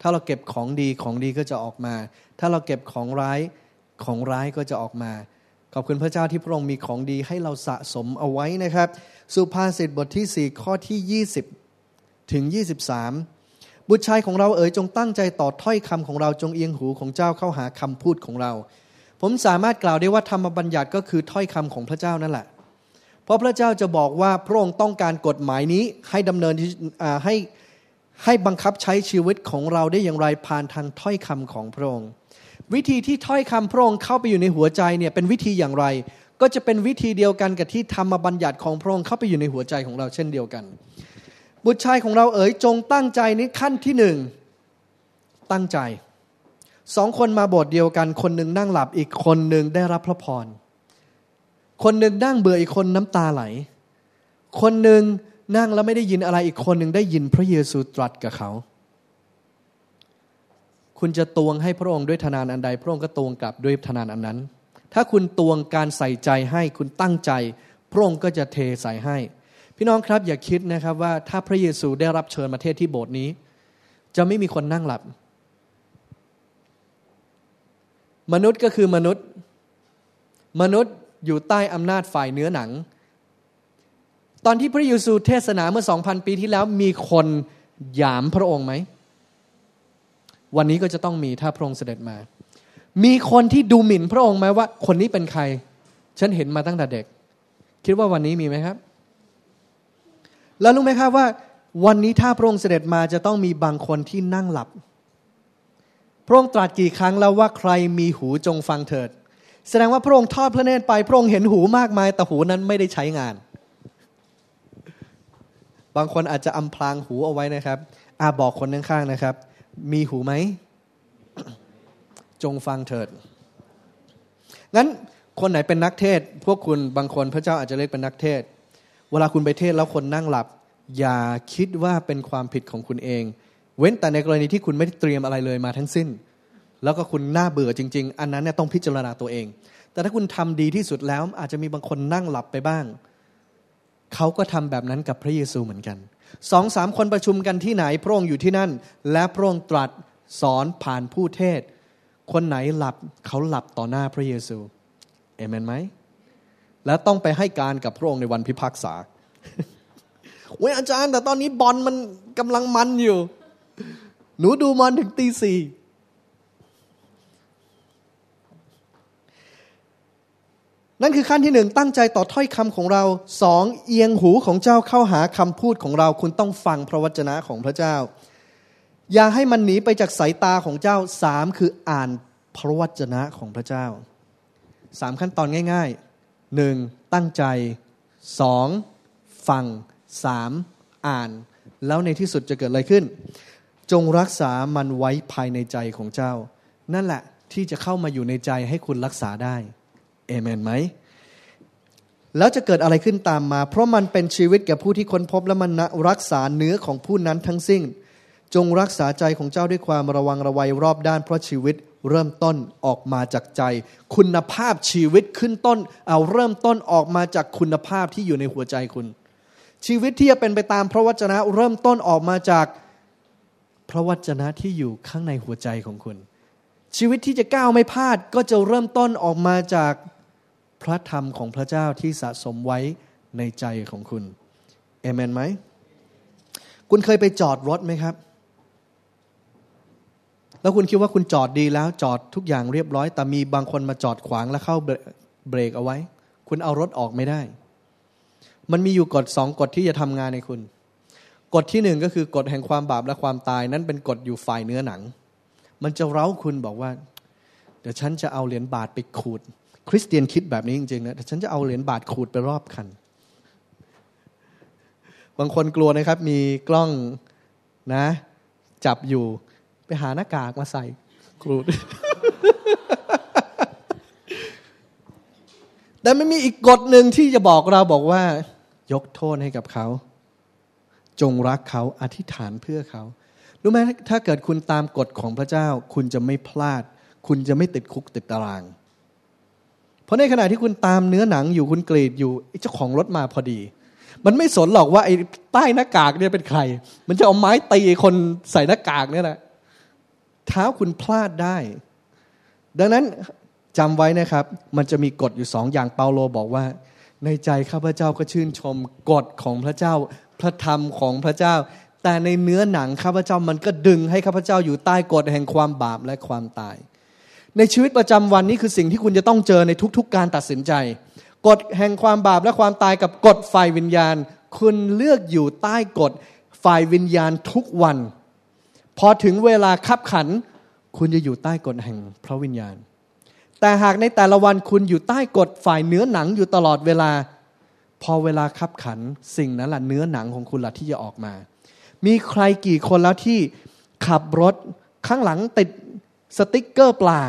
Speaker 1: ถ้าเราเก็บของดีของดีก็จะออกมา ถ้าเราเก็บของร้ายของร้ายก็จะออกมาขอบคุณพระเจ้าที่พระองค์มีของดีให้เราสะสมเอาไว้นะครับสุภาษิตบทที่4ข้อที่20ถึง23 บุตรชายของเราเอ๋ยจงตั้งใจต่อถ้อยคำของเราจงเอียงหูของเจ้าเข้าหาคำพูดของเราผมสามารถกล่าวได้ว่าธรรมบัญญัติก็คือถ้อยคำของพระเจ้านั่นแหละ เพราะพระเจ้าจะบอกว่าพระองค์ต้องการกฎหมายนี้ให้ดำเนินให้ให้บังคับใช้ชีวิตของเราได้อย่างไรผ่านทางถ้อยคำของพระองค์วิธีที่ถ้อยคำพระองค์เข้าไปอยู่ในหัวใจเนี่ยเป็นวิธีอย่างไร ก็จะเป็นวิธีเดียวกันกับที่ธรรมบัญญัติของพระองค์เข้าไปอยู่ในหัวใจของเราเช่นเดียวกัน บุตรชายของเราเอ๋ยจงตั้งใจในขั้นที่หนึ่งตั้งใจสองคนมาโบสถ์เดียวกัน คนหนึ่งนั่งหลับอีกคนหนึ่งได้รับพระพร คนหนึ่งนั่งเบื่ออีกคน น้ำตาไหล คนหนึ่งนั่งแล้วไม่ได้ยินอะไรอีกคนหนึ่งได้ยินพระเยซูตรัสกับเขา คุณจะตวงให้พระองค์ด้วยธนานอันใด พระองค์ก็ตวงกลับด้วยธนานอันนั้น ถ้าคุณตวงการใส่ใจให้คุณตั้งใจ พระองค์ก็จะเทใส่ให้ พี่น้องครับอย่าคิดนะครับว่า ถ้าพระเยซูได้รับเชิญมาเทศที่โบสถ์นี้ จะไม่มีคนนั่งหลับมนุษย์ก็คือมนุษย์ มนุษย์อยู่ใต้อำนาจฝ่ายเนื้อหนัง ตอนที่พระเยซูเทศนาเมื่อ2,000 ปีที่แล้วมีคนหยามพระองค์ไหม วันนี้ก็จะต้องมีถ้าพระองค์เสด็จมา มีคนที่ดูหมิ่นพระองค์ไหมว่าคนนี้เป็นใคร ฉันเห็นมาตั้งแต่เด็ก คิดว่าวันนี้มีไหมครับ แล้วรู้ไหมครับว่าวันนี้ถ้าพระองค์เสด็จมาจะต้องมีบางคนที่นั่งหลับพระองค์ตรัสกี่ครั้งแล้วว่าใครมีหูจงฟังเถิด แสดงว่าพระองค์ทอดพระเนตรไปพระองค์เห็นหูมากมาย แต่หูนั้นไม่ได้ใช้งาน บางคนอาจจะอำพรางหูเอาไว้นะครับอาบอกคนข้างๆนะครับ มีหูไหมจงฟังเถิดงั้นคนไหนเป็นนักเทศพวกคุณบางคนพระเจ้าอาจจะเรียกเป็นนักเทศเวลาคุณไปเทศแล้วคนนั่งหลับ อย่าคิดว่าเป็นความผิดของคุณเองเว้นแต่ในกรณีที่คุณไม่เตรียมอะไรเลยมาทั้งสิ้น แล้วก็คุณน่าเบื่อจริงๆ อันนั้นเนี่ยต้องพิจารณาตัวเอง แต่ถ้าคุณทำดีที่สุดแล้วอาจจะมีบางคนนั่งหลับไปบ้าง เขาก็ทำแบบนั้นกับพระเยซูเหมือนกันสองสามคนประชุมกันที่ไหนพระองค์อยู่ที่นั่น และพระองค์ตรัสสอนผ่านผู้เทศ คนไหนหลับเขาหลับต่อหน้าพระเยซูเอเมนไหมแล้วต้องไปให้การกับพระองค์ในวันพิพากษาเว้ยอาจารย์แต่ตอนนี้บอลมันกำลังมันอยู่หนูดูมันถึงตีสี่นั่นคือขั้นที่หนึ่งตั้งใจต่อถ้อยคำของเราสองเอียงหูของเจ้าเข้าหาคำพูดของเรา คุณต้องฟังพระวจนะของพระเจ้า อย่าให้มันหนีไปจากสายตาของเจ้าสามคืออ่านพระวจนะของพระเจ้าสามขั้นตอนง่ายๆหนึ่งตั้งใจสองฟังสามอ่าน แล้วในที่สุดจะเกิดอะไรขึ้นจงรักษามันไว้ภายในใจของเจ้า นั่นแหละที่จะเข้ามาอยู่ในใจให้คุณรักษาได้เอเมนไหม แล้วจะเกิดอะไรขึ้นตามมา เพราะมันเป็นชีวิตแก่ผู้ที่ค้นพบและมันรักษาเนื้อของผู้นั้นทั้งสิ้นจงรักษาใจของเจ้าด้วยความระวังระวัยรอบด้านเพราะชีวิตเริ่มต้นออกมาจากใจ คุณภาพชีวิตขึ้นต้นเอาเริ่มต้นออกมาจากคุณภาพที่อยู่ในหัวใจคุณ ชีวิตที่จะเป็นไปตามพระวจนะเริ่มต้นออกมาจากพระวจนะที่อยู่ข้างในหัวใจของคุณ ชีวิตที่จะก้าวไม่พลาดก็จะเริ่มต้นออกมาจากพระธรรมของพระเจ้าที่สะสมไว้ในใจของคุณเอเมนไหมคุณเคยไปจอดรถไหมครับ แล้วคุณคิดว่าคุณจอดดีแล้วจอดทุกอย่างเรียบร้อย แต่มีบางคนมาจอดขวางแล้วเข้าเบรกเอาไว้ คุณเอารถออกไม่ได้ มันมีอยู่กฎสองกฎที่จะทำงานในคุณกฎที่หนึ่งก็คือ กฎแห่งความบาปและความตาย นั้นเป็นกฎอยู่ฝ่ายเนื้อหนัง มันจะเร้าคุณบอกว่าเดี๋ยวฉันจะเอาเหรียญบาทไปขูดคริสเตียนคิดแบบนี้จริงๆนะแต่ฉันจะเอาเหรียญบาทขูดไปรอบคัน บางคนกลัวนะครับ มีกล้องนะ จับอยู่ไปหาหน้ากากมาใส่ขูดแต่ไม่มีอีกกฎหนึ่งที่จะบอกเราบอกว่า ยกโทษให้กับเขาจงรักเขาอธิษฐานเพื่อเขารู้ไหมถ้าเกิดคุณตามกฎของพระเจ้า คุณจะไม่พลาด คุณจะไม่ติดคุกติดตาราง เพราะในขณะที่คุณตามเนื้อหนังอยู่คุณกรีดอยู่เจ้าของรถมาพอดี มันไม่สนหรอกว่าไอ้ใต้หน้ากากเนี่ยเป็นใคร มันจะเอาไม้ตีคนใส่หน้ากากเนี่ยนะเท้าคุณพลาดได้ ดังนั้นจำไว้นะครับ มันจะมีกฎอยู่สองอย่างเปาโลบอกว่า ในใจข้าพเจ้าก็ชื่นชมกฎของพระเจ้าพระธรรมของพระเจ้า แต่ในเนื้อหนังข้าพเจ้ามันก็ดึงให้ข้าพเจ้าอยู่ใต้กฎแห่งความบาปและความตาย ในชีวิตประจำวันนี้คือสิ่งที่คุณจะต้องเจอในทุก ๆ การตัดสินใจ กฎแห่งความบาปและความตายกับกฎฝ่ายวิญญาณ คุณเลือกอยู่ใต้กฎฝ่ายวิญญาณทุกวัน พอถึงเวลาคับขันคุณจะอยู่ใต้กฎแห่งพระวิญญาณ แต่หากในแต่ละวันคุณอยู่ใต้กฎฝ่ายเนื้อหนังอยู่ตลอดเวลาพอเวลาคับขันสิ่งนั้นละละเนื้อหนังของคุณละ่ะที่จะออกมา มีใครกี่คนแล้วที่ขับรถข้างหลังติดสติ๊กเกอร์ปลา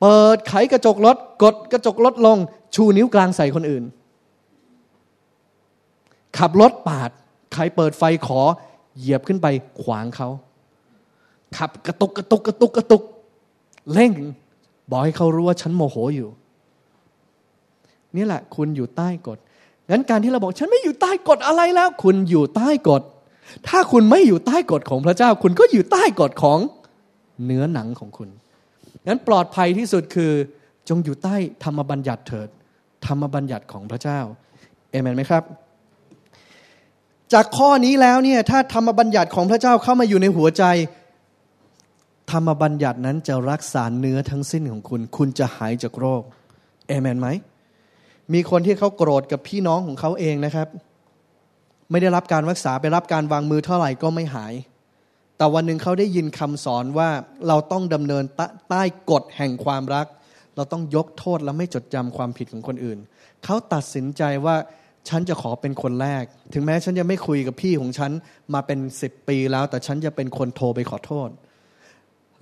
Speaker 1: เปิดไขกระจกรถ กดกระจกรถลง ชูนิ้วกลางใส่คนอื่น ขับรถปาดใครเปิดไฟขอเหยียบขึ้นไปขวางเขา ขับกระตุกกระตุกกระตุกกระตุกเร่งบอกให้เขารู้ว่าฉันโมโหอยู่นี่แหละคุณอยู่ใต้กฎ งั้นการที่เราบอกฉันไม่อยู่ใต้กฎอะไรแล้ว คุณอยู่ใต้กฎ ถ้าคุณไม่อยู่ใต้กฎของพระเจ้า คุณก็อยู่ใต้กฎของเนื้อหนังของคุณ งั้นปลอดภัยที่สุดคือ จงอยู่ใต้ธรรมบัญญัติเถิด ธรรมบัญญัติของพระเจ้า เอเมนไหมครับ จากข้อนี้แล้วเนี่ยถ้าธรรมบัญญัติของพระเจ้าเข้ามาอยู่ในหัวใจ ธรรมบัญญัตินั้นจะรักษาเนื้อทั้งสิ้นของคุณ คุณจะหายจากโรค เอเมนไหมมีคนที่เขาโกรธกับพี่น้องของเขาเองนะครับ ไม่ได้รับการรักษาไปรับการวางมือเท่าไหร่ก็ไม่หาย แต่วันหนึ่งเขาได้ยินคำสอนว่าเราต้องดำเนินใต้กฎแห่งความรัก เราต้องยกโทษและไม่จดจำความผิดของคนอื่น เขาตัดสินใจว่า ฉันจะขอเป็นคนแรก ถึงแม้ฉันจะไม่คุยกับพี่ของฉัน มาเป็นสิบปีแล้ว แต่ฉันจะเป็นคนโทรไปขอโทษ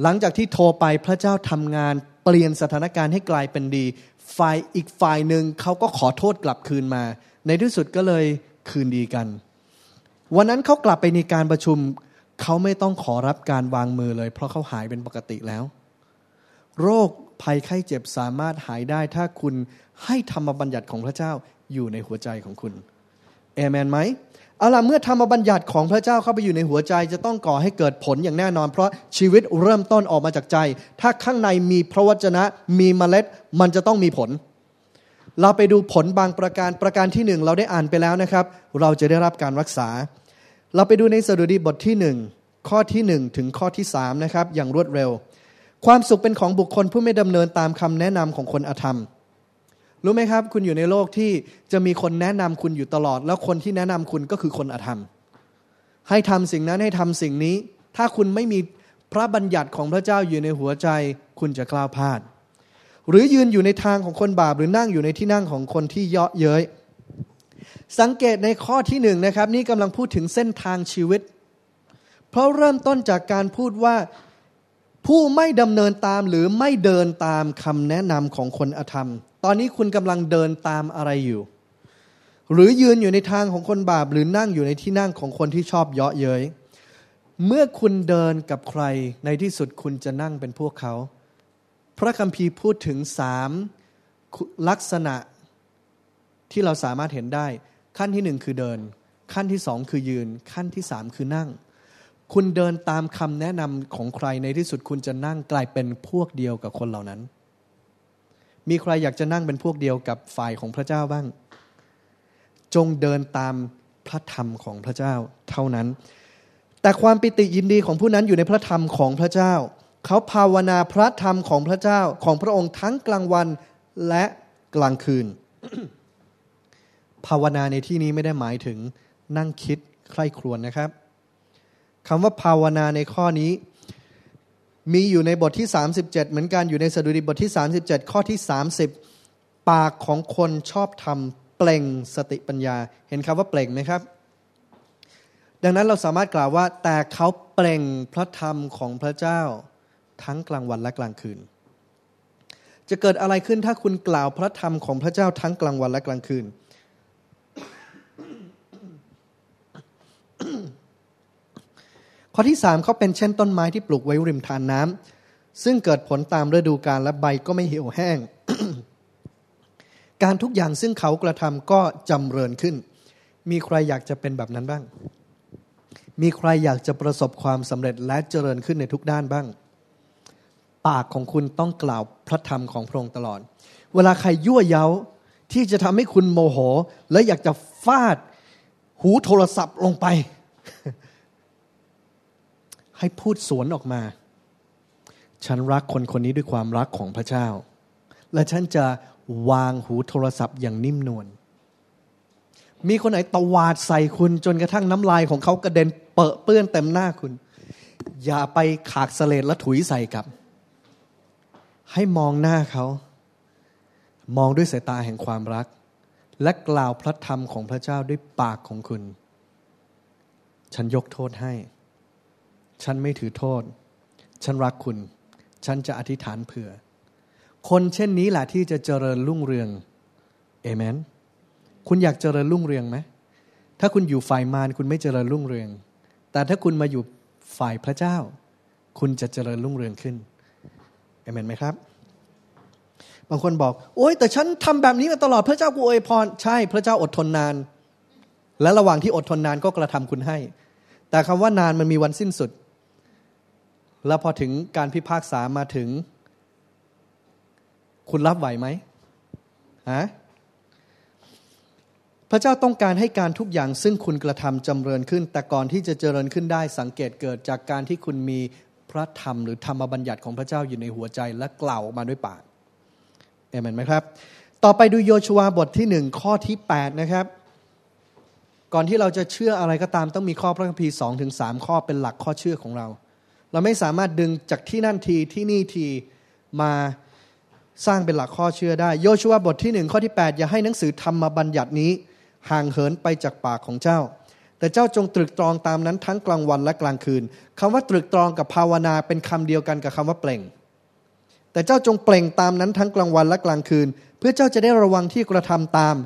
Speaker 1: หลังจากที่โทรไปพระเจ้าทำงานเปลี่ยนสถานการณ์ให้กลายเป็นดีฝ่ายอีกฝ่ายหนึ่งเขาก็ขอโทษกลับคืนมา ในที่สุดก็เลยคืนดีกัน วันนั้นเขากลับไปในการประชุม เขาไม่ต้องขอรับการวางมือเลยเพราะเขาหายเป็นปกติแล้ว โรคภัยไข้เจ็บสามารถหายได้ถ้าคุณให้ธรรมบัญญัติของพระเจ้าอยู่ในหัวใจของคุณเอเมนไหมเอาล่ะเมื่อธรรมบัญญัติของพระเจ้าเข้าไปอยู่ในหัวใจ จะต้องก่อให้เกิดผลอย่างแน่นอนเพราะชีวิตเริ่มต้นออกมาจากใจ ถ้าข้างในมีพระวจนะ มีเมล็ด มันจะต้องมีผล เราไปดูผลบางประการประการที่หนึ่งเราได้อ่านไปแล้วนะครับ เราจะได้รับการรักษา เราไปดูในสดุดีบทที่หนึ่งข้อที่หนึ่งถึงข้อที่สามนะครับอย่างรวดเร็ว ความสุขเป็นของบุคคลผู้ไม่ดำเนินตามคำแนะนำของคนอธรรมรู้ไหมครับ คุณอยู่ในโลกที่จะมีคนแนะนำคุณอยู่ตลอด แล้วคนที่แนะนำคุณก็คือคนอธรรม ให้ทำสิ่งนั้นให้ทำสิ่งนี้ ถ้าคุณไม่มีพระบัญญัติของพระเจ้าอยู่ในหัวใจ คุณจะกล้าวพลาด หรือยืนอยู่ในทางของคนบาปหรือนั่งอยู่ในที่นั่งของคนที่เยาะเย้ยสังเกตในข้อที่หนึ่งนะครับ นี่กำลังพูดถึงเส้นทางชีวิต เพราะเริ่มต้นจากการพูดว่าผู้ไม่ดำเนินตามหรือไม่เดินตามคำแนะนำของคนอธรรมตอนนี้คุณกำลังเดินตามอะไรอยู่ หรือยืนอยู่ในทางของคนบาปหรือนั่งอยู่ในที่นั่งของคนที่ชอบเยาะเย้ยเมื่อคุณเดินกับใครในที่สุดคุณจะนั่งเป็นพวกเขา พระคัมภีร์พูดถึงสามลักษณะที่เราสามารถเห็นได้ ขั้นที่หนึ่งคือเดิน ขั้นที่สองคือยืน ขั้นที่สามคือนั่ง คุณเดินตามคำแนะนำของใครในที่สุดคุณจะนั่ง กลายเป็นพวกเดียวกับคนเหล่านั้นมีใครอยากจะนั่งเป็นพวกเดียวกับฝ่ายของพระเจ้าบ้าง จงเดินตามพระธรรมของพระเจ้าเท่านั้น แต่ความปิติยินดีของผู้นั้นอยู่ในพระธรรมของพระเจ้า เขาภาวนาพระธรรมของพระเจ้าของพระองค์ทั้งกลางวันและกลางคืน ภาวนาในที่นี้ไม่ได้หมายถึง นั่งคิดใคร่ครวญนะครับคำว่าภาวนาในข้อนี้มีอยู่ในบทที่ 37 เหมือนกันอยู่ในสดุดีบทที่ 37 ข้อที่ 30 ปากของคนชอบทำเปล่งสติปัญญา เห็นครับว่าเปล่งไหมครับ ดังนั้นเราสามารถกล่าวว่าแต่เขาเปล่งพระธรรมของพระเจ้าทั้งกลางวันและกลางคืน จะเกิดอะไรขึ้นถ้าคุณกล่าวพระธรรมของพระเจ้าทั้งกลางวันและกลางคืนข้อที่สามเขาเป็นเช่นต้นไม้ที่ปลูกไว้ริมทานน้ำ ซึ่งเกิดผลตามฤดูกาลและใบก็ไม่เหี่ยวแห้ง การทุกอย่างซึ่งเขากระทำก็จำเริญขึ้น มีใครอยากจะเป็นแบบนั้นบ้าง มีใครอยากจะประสบความสำเร็จและเจริญขึ้นในทุกด้านบ้าง ปากของคุณต้องกล่าวพระธรรมของพระองค์ตลอด เวลาใครยั่วเย้าที่จะทำให้คุณโมโห และอยากจะฟาด หูโทรศัพท์ลงไปให้พูดสวนออกมา ฉันรักคนคนนี้ด้วยความรักของพระเจ้า และฉันจะวางหูโทรศัพท์อย่างนิ่มนวล มีคนไหนตวาดใส่คุณจนกระทั่งน้ำลายของเขากระเด็นเปอะเปื้อนเต็มหน้าคุณ อย่าไปขากเสลดและถุยใส่กับ ให้มองหน้าเขา มองด้วยสายตาแห่งความรัก และกล่าวพระธรรมของพระเจ้าด้วยปากของคุณ ฉันยกโทษให้ฉันไม่ถือโทษ ฉันรักคุณ ฉันจะอธิษฐานเผื่อ คนเช่นนี้แหละที่จะเจริญรุ่งเรืองเอเมน คุณอยากเจริญรุ่งเรืองไหม ถ้าคุณอยู่ฝ่ายมารคุณไม่เจริญรุ่งเรือง แต่ถ้าคุณมาอยู่ฝ่ายพระเจ้า คุณจะเจริญรุ่งเรืองขึ้นเอเมนไหมครับ บางคนบอก โอ๊ยแต่ฉันทำแบบนี้มาตลอดพระเจ้ากูอวยพรใช่พระเจ้าอดทนนาน และระหว่างที่อดทนนานก็กระทำคุณให้ แต่คำว่านานมันมีวันสิ้นสุดแล้วพอถึงการพิพากษามาถึง คุณรับไหวไหมฮะพระเจ้าต้องการให้การทุกอย่าง ซึ่งคุณกระทำจำเริญขึ้น แต่ก่อนที่จะเจริญขึ้นได้สังเกตเกิดจากการที่คุณมีพระธรรมหรือธรรมบัญญัติของพระเจ้าอยู่ในหัวใจและกล่าวออกมาด้วยปากเอเมนไหมครับต่อไปดูโยชวาบทที่หนึ่งข้อที่8นะครับก่อนที่เราจะเชื่ออะไรก็ตามต้องมีข้อพระคัมภีร์สองถึงสามข้อเป็นหลักข้อเชื่อของเราเราไม่สามารถดึงจากที่นั่นทีที่นี่ทีมาสร้างเป็นหลักข้อเชื่อได้ โยชูวบทที่หนึ่งข้อที่ 8 อย่าให้หนังสือธรรมบัญญัตินี้ ห่างเหินไปจากปากของเจ้า แต่เจ้าจงตรึกตรองตามนั้นทั้งกลางวันและกลางคืน คำว่าตรึกตรองกับภาวนาเป็นคำเดียวกันกับคำว่าเปล่ง แต่เจ้าจงเปล่งตามนั้นทั้งกลางวันและกลางคืน เพื่อเจ้าจะได้ระวังที่กระทำตาม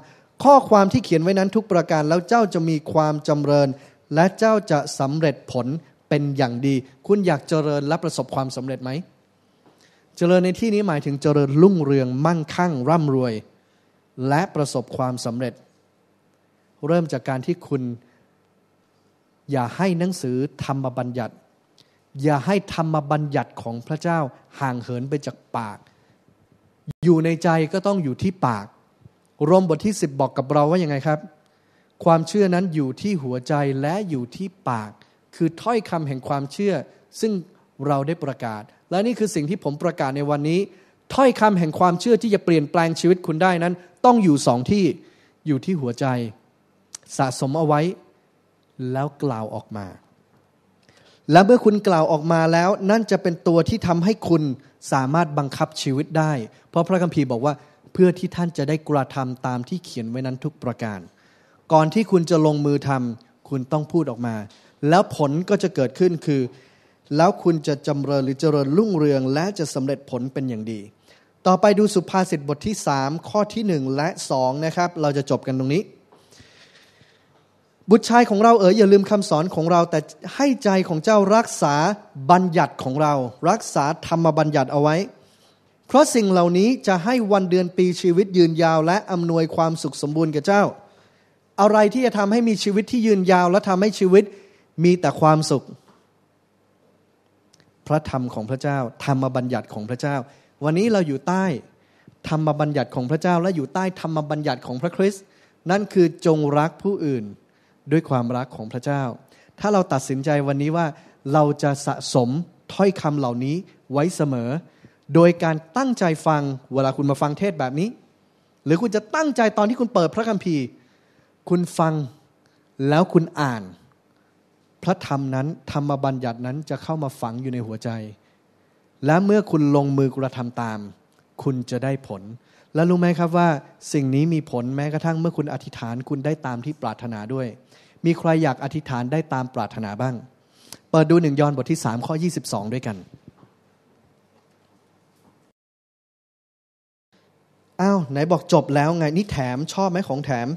Speaker 1: ข้อความที่เขียนไว้นั้นทุกประการแล้วเจ้าจะมีความจำเริญและเจ้าจะสำเร็จผลเป็นอย่างดีคุณอยากเจริญและประสบความสำเร็จไหมเจริญในที่นี้หมายถึงเจริญรุ่งเรืองมั่งคั่ง ร่ำรวย และประสบความสำเร็จ เริ่มจากการที่คุณ อย่าให้หนังสือธรรมบัญญัติ อย่าให้ธรรมบัญญัติของพระเจ้าห่างเหินไปจากปาก อยู่ในใจก็ต้องอยู่ที่ปากรมบทที่ 10 บอกกับเราว่าอย่างไงครับ ความเชื่อนั้นอยู่ที่หัวใจและอยู่ที่ปากคือถ้อยคำแห่งความเชื่อซึ่งเราได้ประกาศ และนี่คือสิ่งที่ผมประกาศในวันนี้ถ้อยคำแห่งความเชื่อที่จะเปลี่ยนแปลงชีวิตคุณได้นั้น ต้องอยู่สองที่อยู่ที่หัวใจ สะสมเอาไว้ แล้วกล่าวออกมา และเมื่อคุณกล่าวออกมาแล้วนั่นจะเป็นตัวที่ทำให้คุณสามารถบังคับชีวิตได้ เพราะพระคัมภีร์บอกว่าเพื่อที่ท่านจะได้กระทำตามที่เขียนไว้นั้นทุกประการก่อนที่คุณจะลงมือทำคุณต้องพูดออกมาแล้วผลก็จะเกิดขึ้นคือ แล้วคุณจะจำเริญหรือเจริญรุ่งเรืองและจะสำเร็จผลเป็นอย่างดี ต่อไปดูสุภาษิตบทที่ 3 ข้อที่ 1 และ2นะครับเราจะจบกันตรงนี้ บุตรชายของเราเอ๋ยอย่าลืมคำสอนของเราแต่ให้ใจของเจ้ารักษาบัญญัติของเรา รักษาธรรมบัญญัติเอาไว้ เพราะสิ่งเหล่านี้จะให้วันเดือนปีชีวิตยืนยาว และอำนวยความสุขสมบูรณ์แก่เจ้า อะไรที่จะทำให้มีชีวิตที่ยืนยาว และทำให้ชีวิตมีแต่ความสุข พระธรรมของพระเจ้า ธรรมบัญญัติของพระเจ้า วันนี้เราอยู่ใต้ธรรมบัญญัติของพระเจ้า และอยู่ใต้ธรรมบัญญัติของพระคริสต์นั่นคือจงรักผู้อื่นด้วยความรักของพระเจ้า ถ้าเราตัดสินใจวันนี้ว่าเราจะสะสมถ้อยคำเหล่านี้ไว้เสมอ โดยการตั้งใจฟังเวลาคุณมาฟังเทศแบบนี้ หรือคุณจะตั้งใจตอนที่คุณเปิดพระคัมภีร์ คุณฟังแล้วคุณอ่านพระธรรมนั้นธรรมบัญญัตินั้นจะเข้ามาฝังอยู่ในหัวใจ และเมื่อคุณลงมือกระทำตาม คุณจะได้ผล และรู้ไหมครับว่าสิ่งนี้มีผลแม้กระทั่งเมื่อคุณอธิษฐานคุณได้ตามที่ปรารถนาด้วย มีใครอยากอธิษฐานได้ตามปรารถนาบ้าง เปิดดูหนึ่งยอห์นบทที่3ข้อ 22 ด้วยกัน อ้าวไหนบอกจบแล้วไงนี่แถมชอบไหมของแถม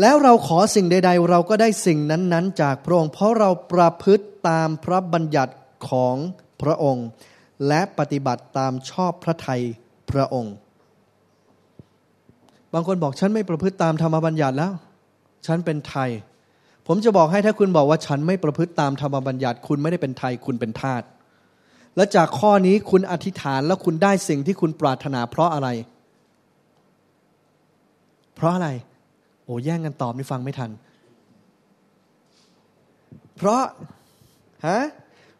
Speaker 1: แล้วเราขอสิ่งใด ๆ เราก็ได้สิ่งนั้นๆจากพระองค์ เพราะเราประพฤติตามพระบัญญัติของพระองค์ และปฏิบัติตามชอบพระทัยพระองค์ บางคนบอกฉันไม่ประพฤติตามธรรมบัญญัติแล้ว ฉันเป็นไทย ผมจะบอกให้ถ้าคุณบอกว่าฉันไม่ประพฤติตามธรรมบัญญัติคุณไม่ได้เป็นไทยคุณเป็นทาสและจากข้อนี้คุณอธิษฐานแล้วคุณได้สิ่งที่คุณปรารถนาเพราะอะไร เพราะอะไรโอ้แย่งกันตอบนี่ฟังไม่ทัน เพราะฮะ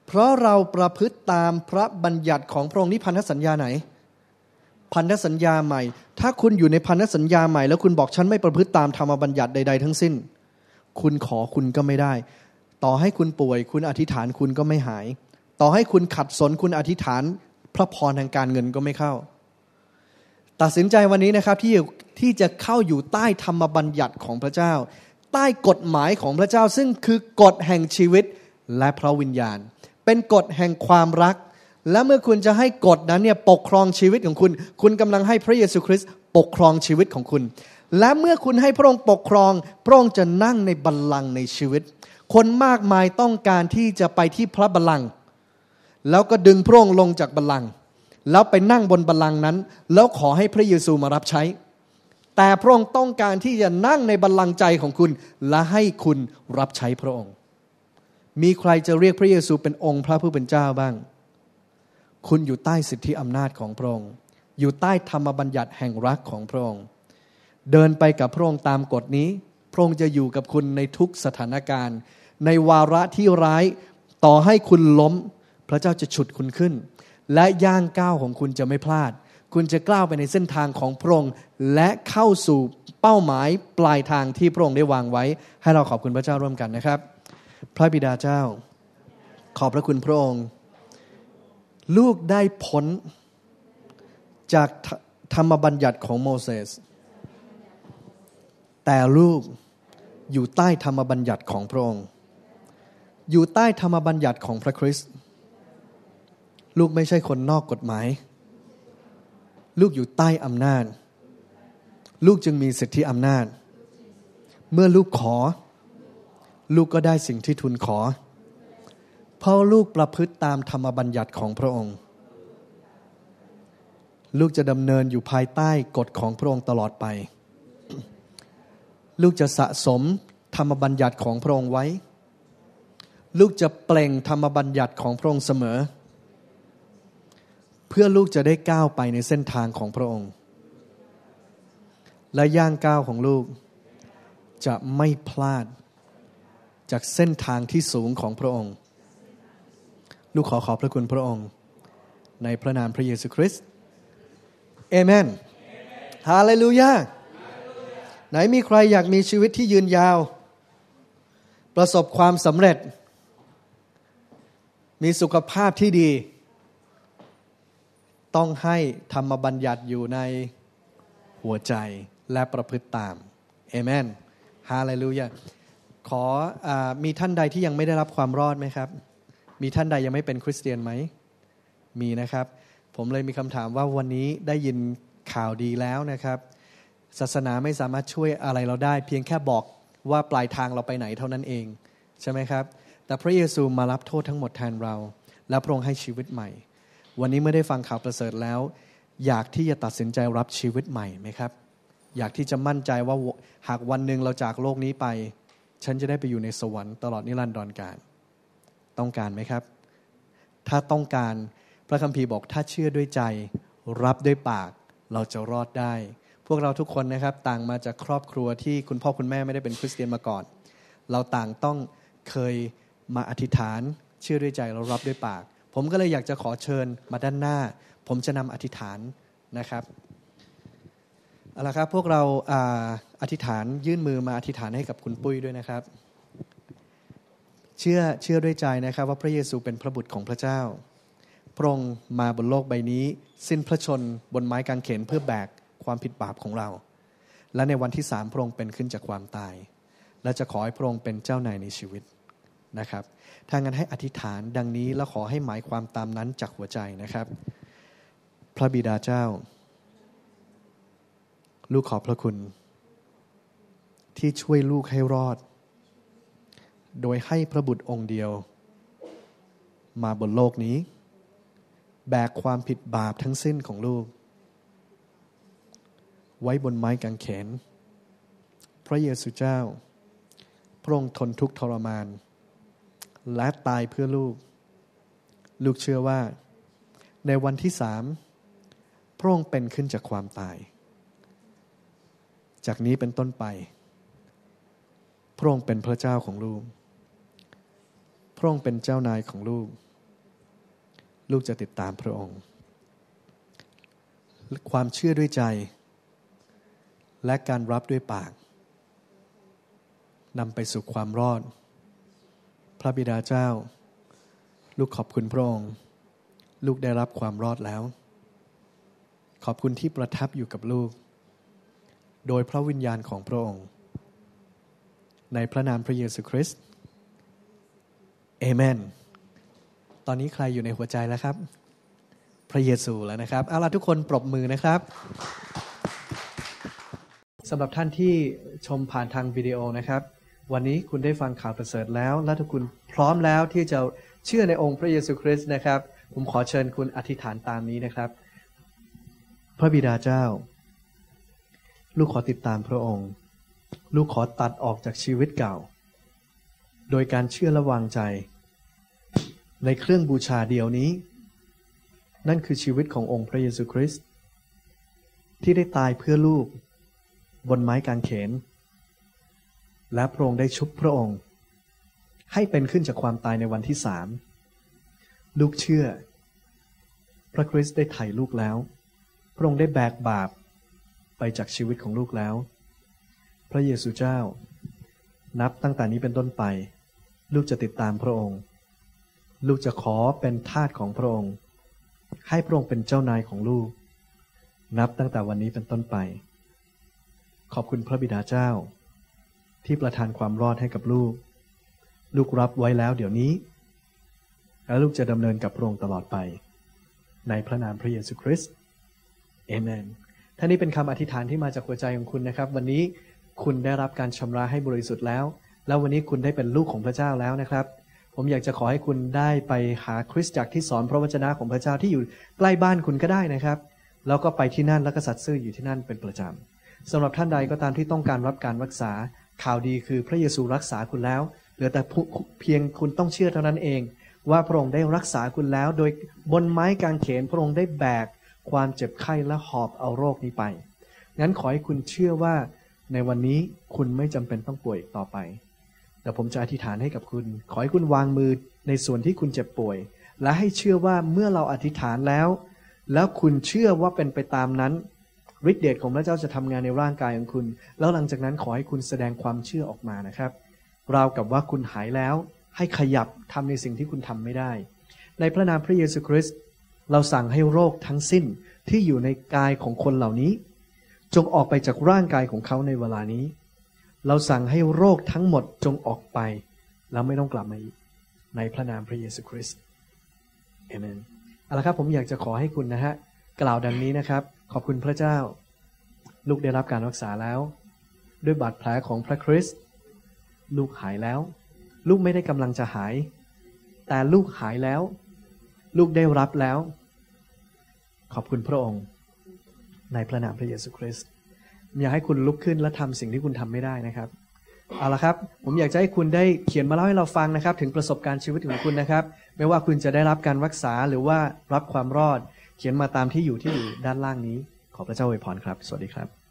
Speaker 1: เพราะเราประพฤติตามพระบัญญัติของพระองค์นี่พันธสัญญาไหน พันธสัญญาใหม่ ถ้าคุณอยู่ในพันธสัญญาใหม่ แล้วคุณบอกฉันไม่ประพฤติตามธรรมบัญญัติใด ๆ ทั้งสิ้น คุณขอคุณก็ไม่ได้ ต่อให้คุณป่วยคุณอธิษฐานคุณก็ไม่หาย ต่อให้คุณขัดสนคุณอธิษฐาน พระพรทางการเงินก็ไม่เข้าตัดสินใจวันนี้นะครับที่ที่จะเข้าอยู่ใต้ธรรมบัญญัติของพระเจ้า ใต้กฎหมายของพระเจ้าซึ่งคือกฎแห่งชีวิตและพระวิญญาณ เป็นกฎแห่งความรัก และเมื่อคุณจะให้กฎนั้นเนี่ยปกครองชีวิตของคุณ คุณกำลังให้พระเยซูคริสต์ปกครองชีวิตของคุณ และเมื่อคุณให้พระองค์ปกครอง พระองค์จะนั่งในบัลลังก์ในชีวิต คนมากมายต้องการที่จะไปที่พระบัลลังก์แล้วก็ดึงพระองค์ลงจากบัลลังก์แล้วไปนั่งบนบัลลังก์นั้น แล้วขอให้พระเยซูมารับใช้ แต่พระองค์ต้องการที่จะนั่งในบัลลังก์ใจของคุณและให้คุณรับใช้พระองค์ มีใครจะเรียกพระเยซูเป็นองค์พระผู้เป็นเจ้าบ้าง คุณอยู่ใต้สิทธิอำนาจของพระองค์ อยู่ใต้ธรรมบัญญัติแห่งรักของพระองค์ เดินไปกับพระองค์ตามกฎนี้พระองค์จะอยู่กับคุณในทุกสถานการณ์ ในวาระที่ร้าย ต่อให้คุณล้มพระเจ้าจะฉุดคุณขึ้นและย่างก้าวของคุณจะไม่พลาด คุณจะกล้าวไปในเส้นทางของพระองค์และเข้าสู่เป้าหมายปลายทางที่พระองค์ได้วางไว้ ให้เราขอบคุณพระเจ้าร่วมกันนะครับ พระบิดาเจ้าขอบพระคุณพระองค์ลูกได้พ้น จากธรรมบัญญัติของโมเสสแต่ลูกอยู่ใต้ธรรมบัญญัติของพระองค์อยู่ใต้ธรรมบัญญัติของพระคริสต์ลูกไม่ใช่คนนอกกฎหมาย ลูกอยู่ใต้อำนาจ ลูกจึงมีสิทธิอำนาจ เมื่อลูกขอ ลูกก็ได้สิ่งที่ทูลขอ เพราะลูกประพฤติตามธรรมบัญญัติของพระองค์ ลูกจะดำเนินอยู่ภายใต้กฎของพระองค์ตลอดไป ลูกจะสะสมธรรมบัญญัติของพระองค์ไว้ ลูกจะเปล่งธรรมบัญญัติของพระองค์เสมอเพื่อลูกจะได้ก้าวไปในเส้นทางของพระองค์ และย่างก้าวของลูก จะไม่พลาดจากเส้นทางที่สูงของพระองค์ ลูกขอขอบพระคุณพระองค์ ในพระนามพระเยซูคริสต์เอเมนฮาเลลูยาไหนมีใครอยากมีชีวิตที่ยืนยาว ประสบความสำเร็จ มีสุขภาพที่ดีต้องให้ธรรมบัญญัติอยู่ในหัวใจและประพฤติตามเอเมน ฮาเลลูยาขออมีท่านใดที่ยังไม่ได้รับความรอดไหมครับ มีท่านใดยังไม่เป็นคริสเตียนไหม มีนะครับ ผมเลยมีคำถามว่าวันนี้ได้ยินข่าวดีแล้วนะครับ ศาสนาไม่สามารถช่วยอะไรเราได้เพียงแค่บอกว่าปลายทางเราไปไหนเท่านั้นเอง ใช่ไหมครับ แต่พระเยซูมารับโทษทั้งหมดแทนเรา และพระองค์ให้ชีวิตใหม่วันนี้เมื่อได้ฟังข่าวประเสริฐแล้ว อยากที่จะตัดสินใจรับชีวิตใหม่ไหมครับ อยากที่จะมั่นใจว่าหากวันหนึ่งเราจากโลกนี้ไป ฉันจะได้ไปอยู่ในสวรรค์ ตลอดนิรันดรการ ต้องการไหมครับ ถ้าต้องการ พระคัมภีร์บอกถ้าเชื่อด้วยใจ รับด้วยปาก เราจะรอดได้ พวกเราทุกคนนะครับ ต่างมาจากครอบครัวที่คุณพ่อคุณแม่ไม่ได้เป็นคริสเตียนมาก่อน เราต่างต้องเคยมาอธิษฐาน เชื่อด้วยใจเรารับด้วยปากผมก็เลยอยากจะขอเชิญมาด้านหน้า ผมจะนำอธิษฐานนะครับเอาละครับ พวกเราอธิษฐานยื่นมือมาอธิษฐานให้กับคุณปุ้ยด้วยนะครับ เชื่อเชื่อด้วยใจนะครับ ว่าพระเยซูเป็นพระบุตรของพระเจ้า พระองค์มาบนโลกใบนี้สิ้นพระชนบนไม้กางเขนเพื่อแบกความผิดบาปของเรา และในวันที่สามพระองค์เป็นขึ้นจากความตาย และจะขอให้พระองค์เป็นเจ้านายในชีวิตนะครับถ้างั้นให้อธิษฐานดังนี้แล้วขอให้หมายความตามนั้นจากหัวใจนะครับ พระบิดาเจ้า ลูกขอบพระคุณ ที่ช่วยลูกให้รอด โดยให้พระบุตรองค์เดียว มาบนโลกนี้ แบกความผิดบาปทั้งสิ้นของลูก ไว้บนไม้กางเขน พระเยซูเจ้า พระองค์ทนทุกทรมานและตายเพื่อลูก ลูกเชื่อว่า ในวันที่สามพระองค์เป็นขึ้นจากความตาย จากนี้เป็นต้นไป พระองค์เป็นพระเจ้าของลูก พระองค์เป็นเจ้านายของลูก ลูกจะติดตามพระองค์ ความเชื่อด้วยใจ และการรับด้วยปาก นำไปสู่ความรอดพระบิดาเจ้า ลูกขอบคุณพระองค์ ลูกได้รับความรอดแล้ว ขอบคุณที่ประทับอยู่กับลูก โดยพระวิญญาณของพระองค์ ในพระนามพระเยซูคริสต์เอเมนตอนนี้ใครอยู่ในหัวใจแล้วครับ พระเยซูแล้วนะครับเอาล่ะทุกคนปรบมือนะครับสำหรับท่านที่ชมผ่านทางวิดีโอนะครับวันนี้คุณได้ฟังข่าวประเสริฐแล้ว และถ้าคุณพร้อมแล้วที่จะเชื่อในองค์พระเยซูคริสต์นะครับผมขอเชิญคุณอธิษฐานตามนี้นะครับ พระบิดาเจ้า ลูกขอติดตามพระองค์ลูกขอตัดออกจากชีวิตเก่า โดยการเชื่อระวังใจ ในเครื่องบูชาเดียวนี้ นั่นคือชีวิตขององค์พระเยซูคริสต์ที่ได้ตายเพื่อลูกบนไม้กางเขนและพระองค์ได้ชุบพระองค์ ให้เป็นขึ้นจากความตายในวันที่สามลูกเชื่อ พระคริสต์ได้ไถ่ลูกแล้วพระองค์ได้แบกบาป ไปจากชีวิตของลูกแล้ว พระเยซูเจ้า นับตั้งแต่นี้เป็นต้นไป ลูกจะติดตามพระองค์ ลูกจะขอเป็นทาสของพระองค์ ให้พระองค์เป็นเจ้านายของลูก นับตั้งแต่วันนี้เป็นต้นไป ขอบคุณพระบิดาเจ้าที่ประทานความรอดให้กับลูก ลูกรับไว้แล้วเดี๋ยวนี้ และลูกจะดำเนินกับพระองค์ตลอดไป ในพระนามพระเยซูคริสต์เอเมนท่านี้เป็นคำอธิษฐานที่มาจากหัวใจของคุณนะครับ วันนี้คุณได้รับการชำระให้บริสุทธิ์แล้ว แล้ววันนี้คุณได้เป็นลูกของพระเจ้าแล้วนะครับ ผมอยากจะขอให้คุณได้ไปหาคริสตจักรที่สอน พระวจนะของพระเจ้าที่อยู่ใกล้บ้านคุณก็ได้นะครับ แล้วก็ไปที่นั่นแล้วก็สัตซ์ซื่ออยู่ที่นั่นเป็นประจำสำหรับท่านใดก็ตามที่ต้องการรับการรักษาข่าวดีคือพระเยซูรักษาคุณแล้ว เหลือแต่เพียงคุณต้องเชื่อเท่านั้นเอง ว่าพระองค์ได้รักษาคุณแล้ว โดยบนไม้กางเขนพระองค์ได้แบก ความเจ็บไข้และหอบเอาโรคนี้ไป งั้นขอให้คุณเชื่อว่า ในวันนี้คุณไม่จำเป็นต้องป่วยอีกต่อไป แต่ผมจะอธิษฐานให้กับคุณ ขอให้คุณวางมือในส่วนที่คุณเจ็บป่วย และให้เชื่อว่าเมื่อเราอธิษฐานแล้ว แล้วคุณเชื่อว่าเป็นไปตามนั้นฤทธิเดชของพระเจ้าจะทำงานในร่างกายของคุณ แล้วหลังจากนั้นขอให้คุณแสดงความเชื่อออกมานะครับราวกับว่าคุณหายแล้ว ให้ขยับทำในสิ่งที่คุณทำไม่ได้ ในพระนามพระเยซูคริสต์เราสั่งให้โรคทั้งสิ้นที่อยู่ในกายของคนเหล่านี้ จงออกไปจากร่างกายของเขาในเวลานี้ เราสั่งให้โรคทั้งหมดจงออกไป แล้วไม่ต้องกลับมาอีกในพระนามพระเยซูคริสต์เอเมนเอาละครับผมอยากจะขอให้คุณนะฮะกล่าวดังนี้นะครับขอบคุณพระเจ้า ลูกได้รับการรักษาแล้ว ด้วยบาดแผลของพระคริสต์ลูกหายแล้ว ลูกไม่ได้กำลังจะหาย แต่ลูกหายแล้ว ลูกได้รับแล้ว ขอบคุณพระองค์ ในพระนามพระเยซูคริสต์อยากให้คุณลุกขึ้นและทำสิ่งที่คุณทำไม่ได้นะครับ เอาละครับ ผมอยากจะให้คุณได้เขียนมาเล่าให้เราฟังนะครับ ถึงประสบการณ์ชีวิตของคุณนะครับไม่ว่าคุณจะได้รับการรักษาหรือว่ารับความรอดเขียนมาตามที่อยู่ที่ด้านล่างนี้ ขอพระเจ้าอวยพรครับ สวัสดีครับ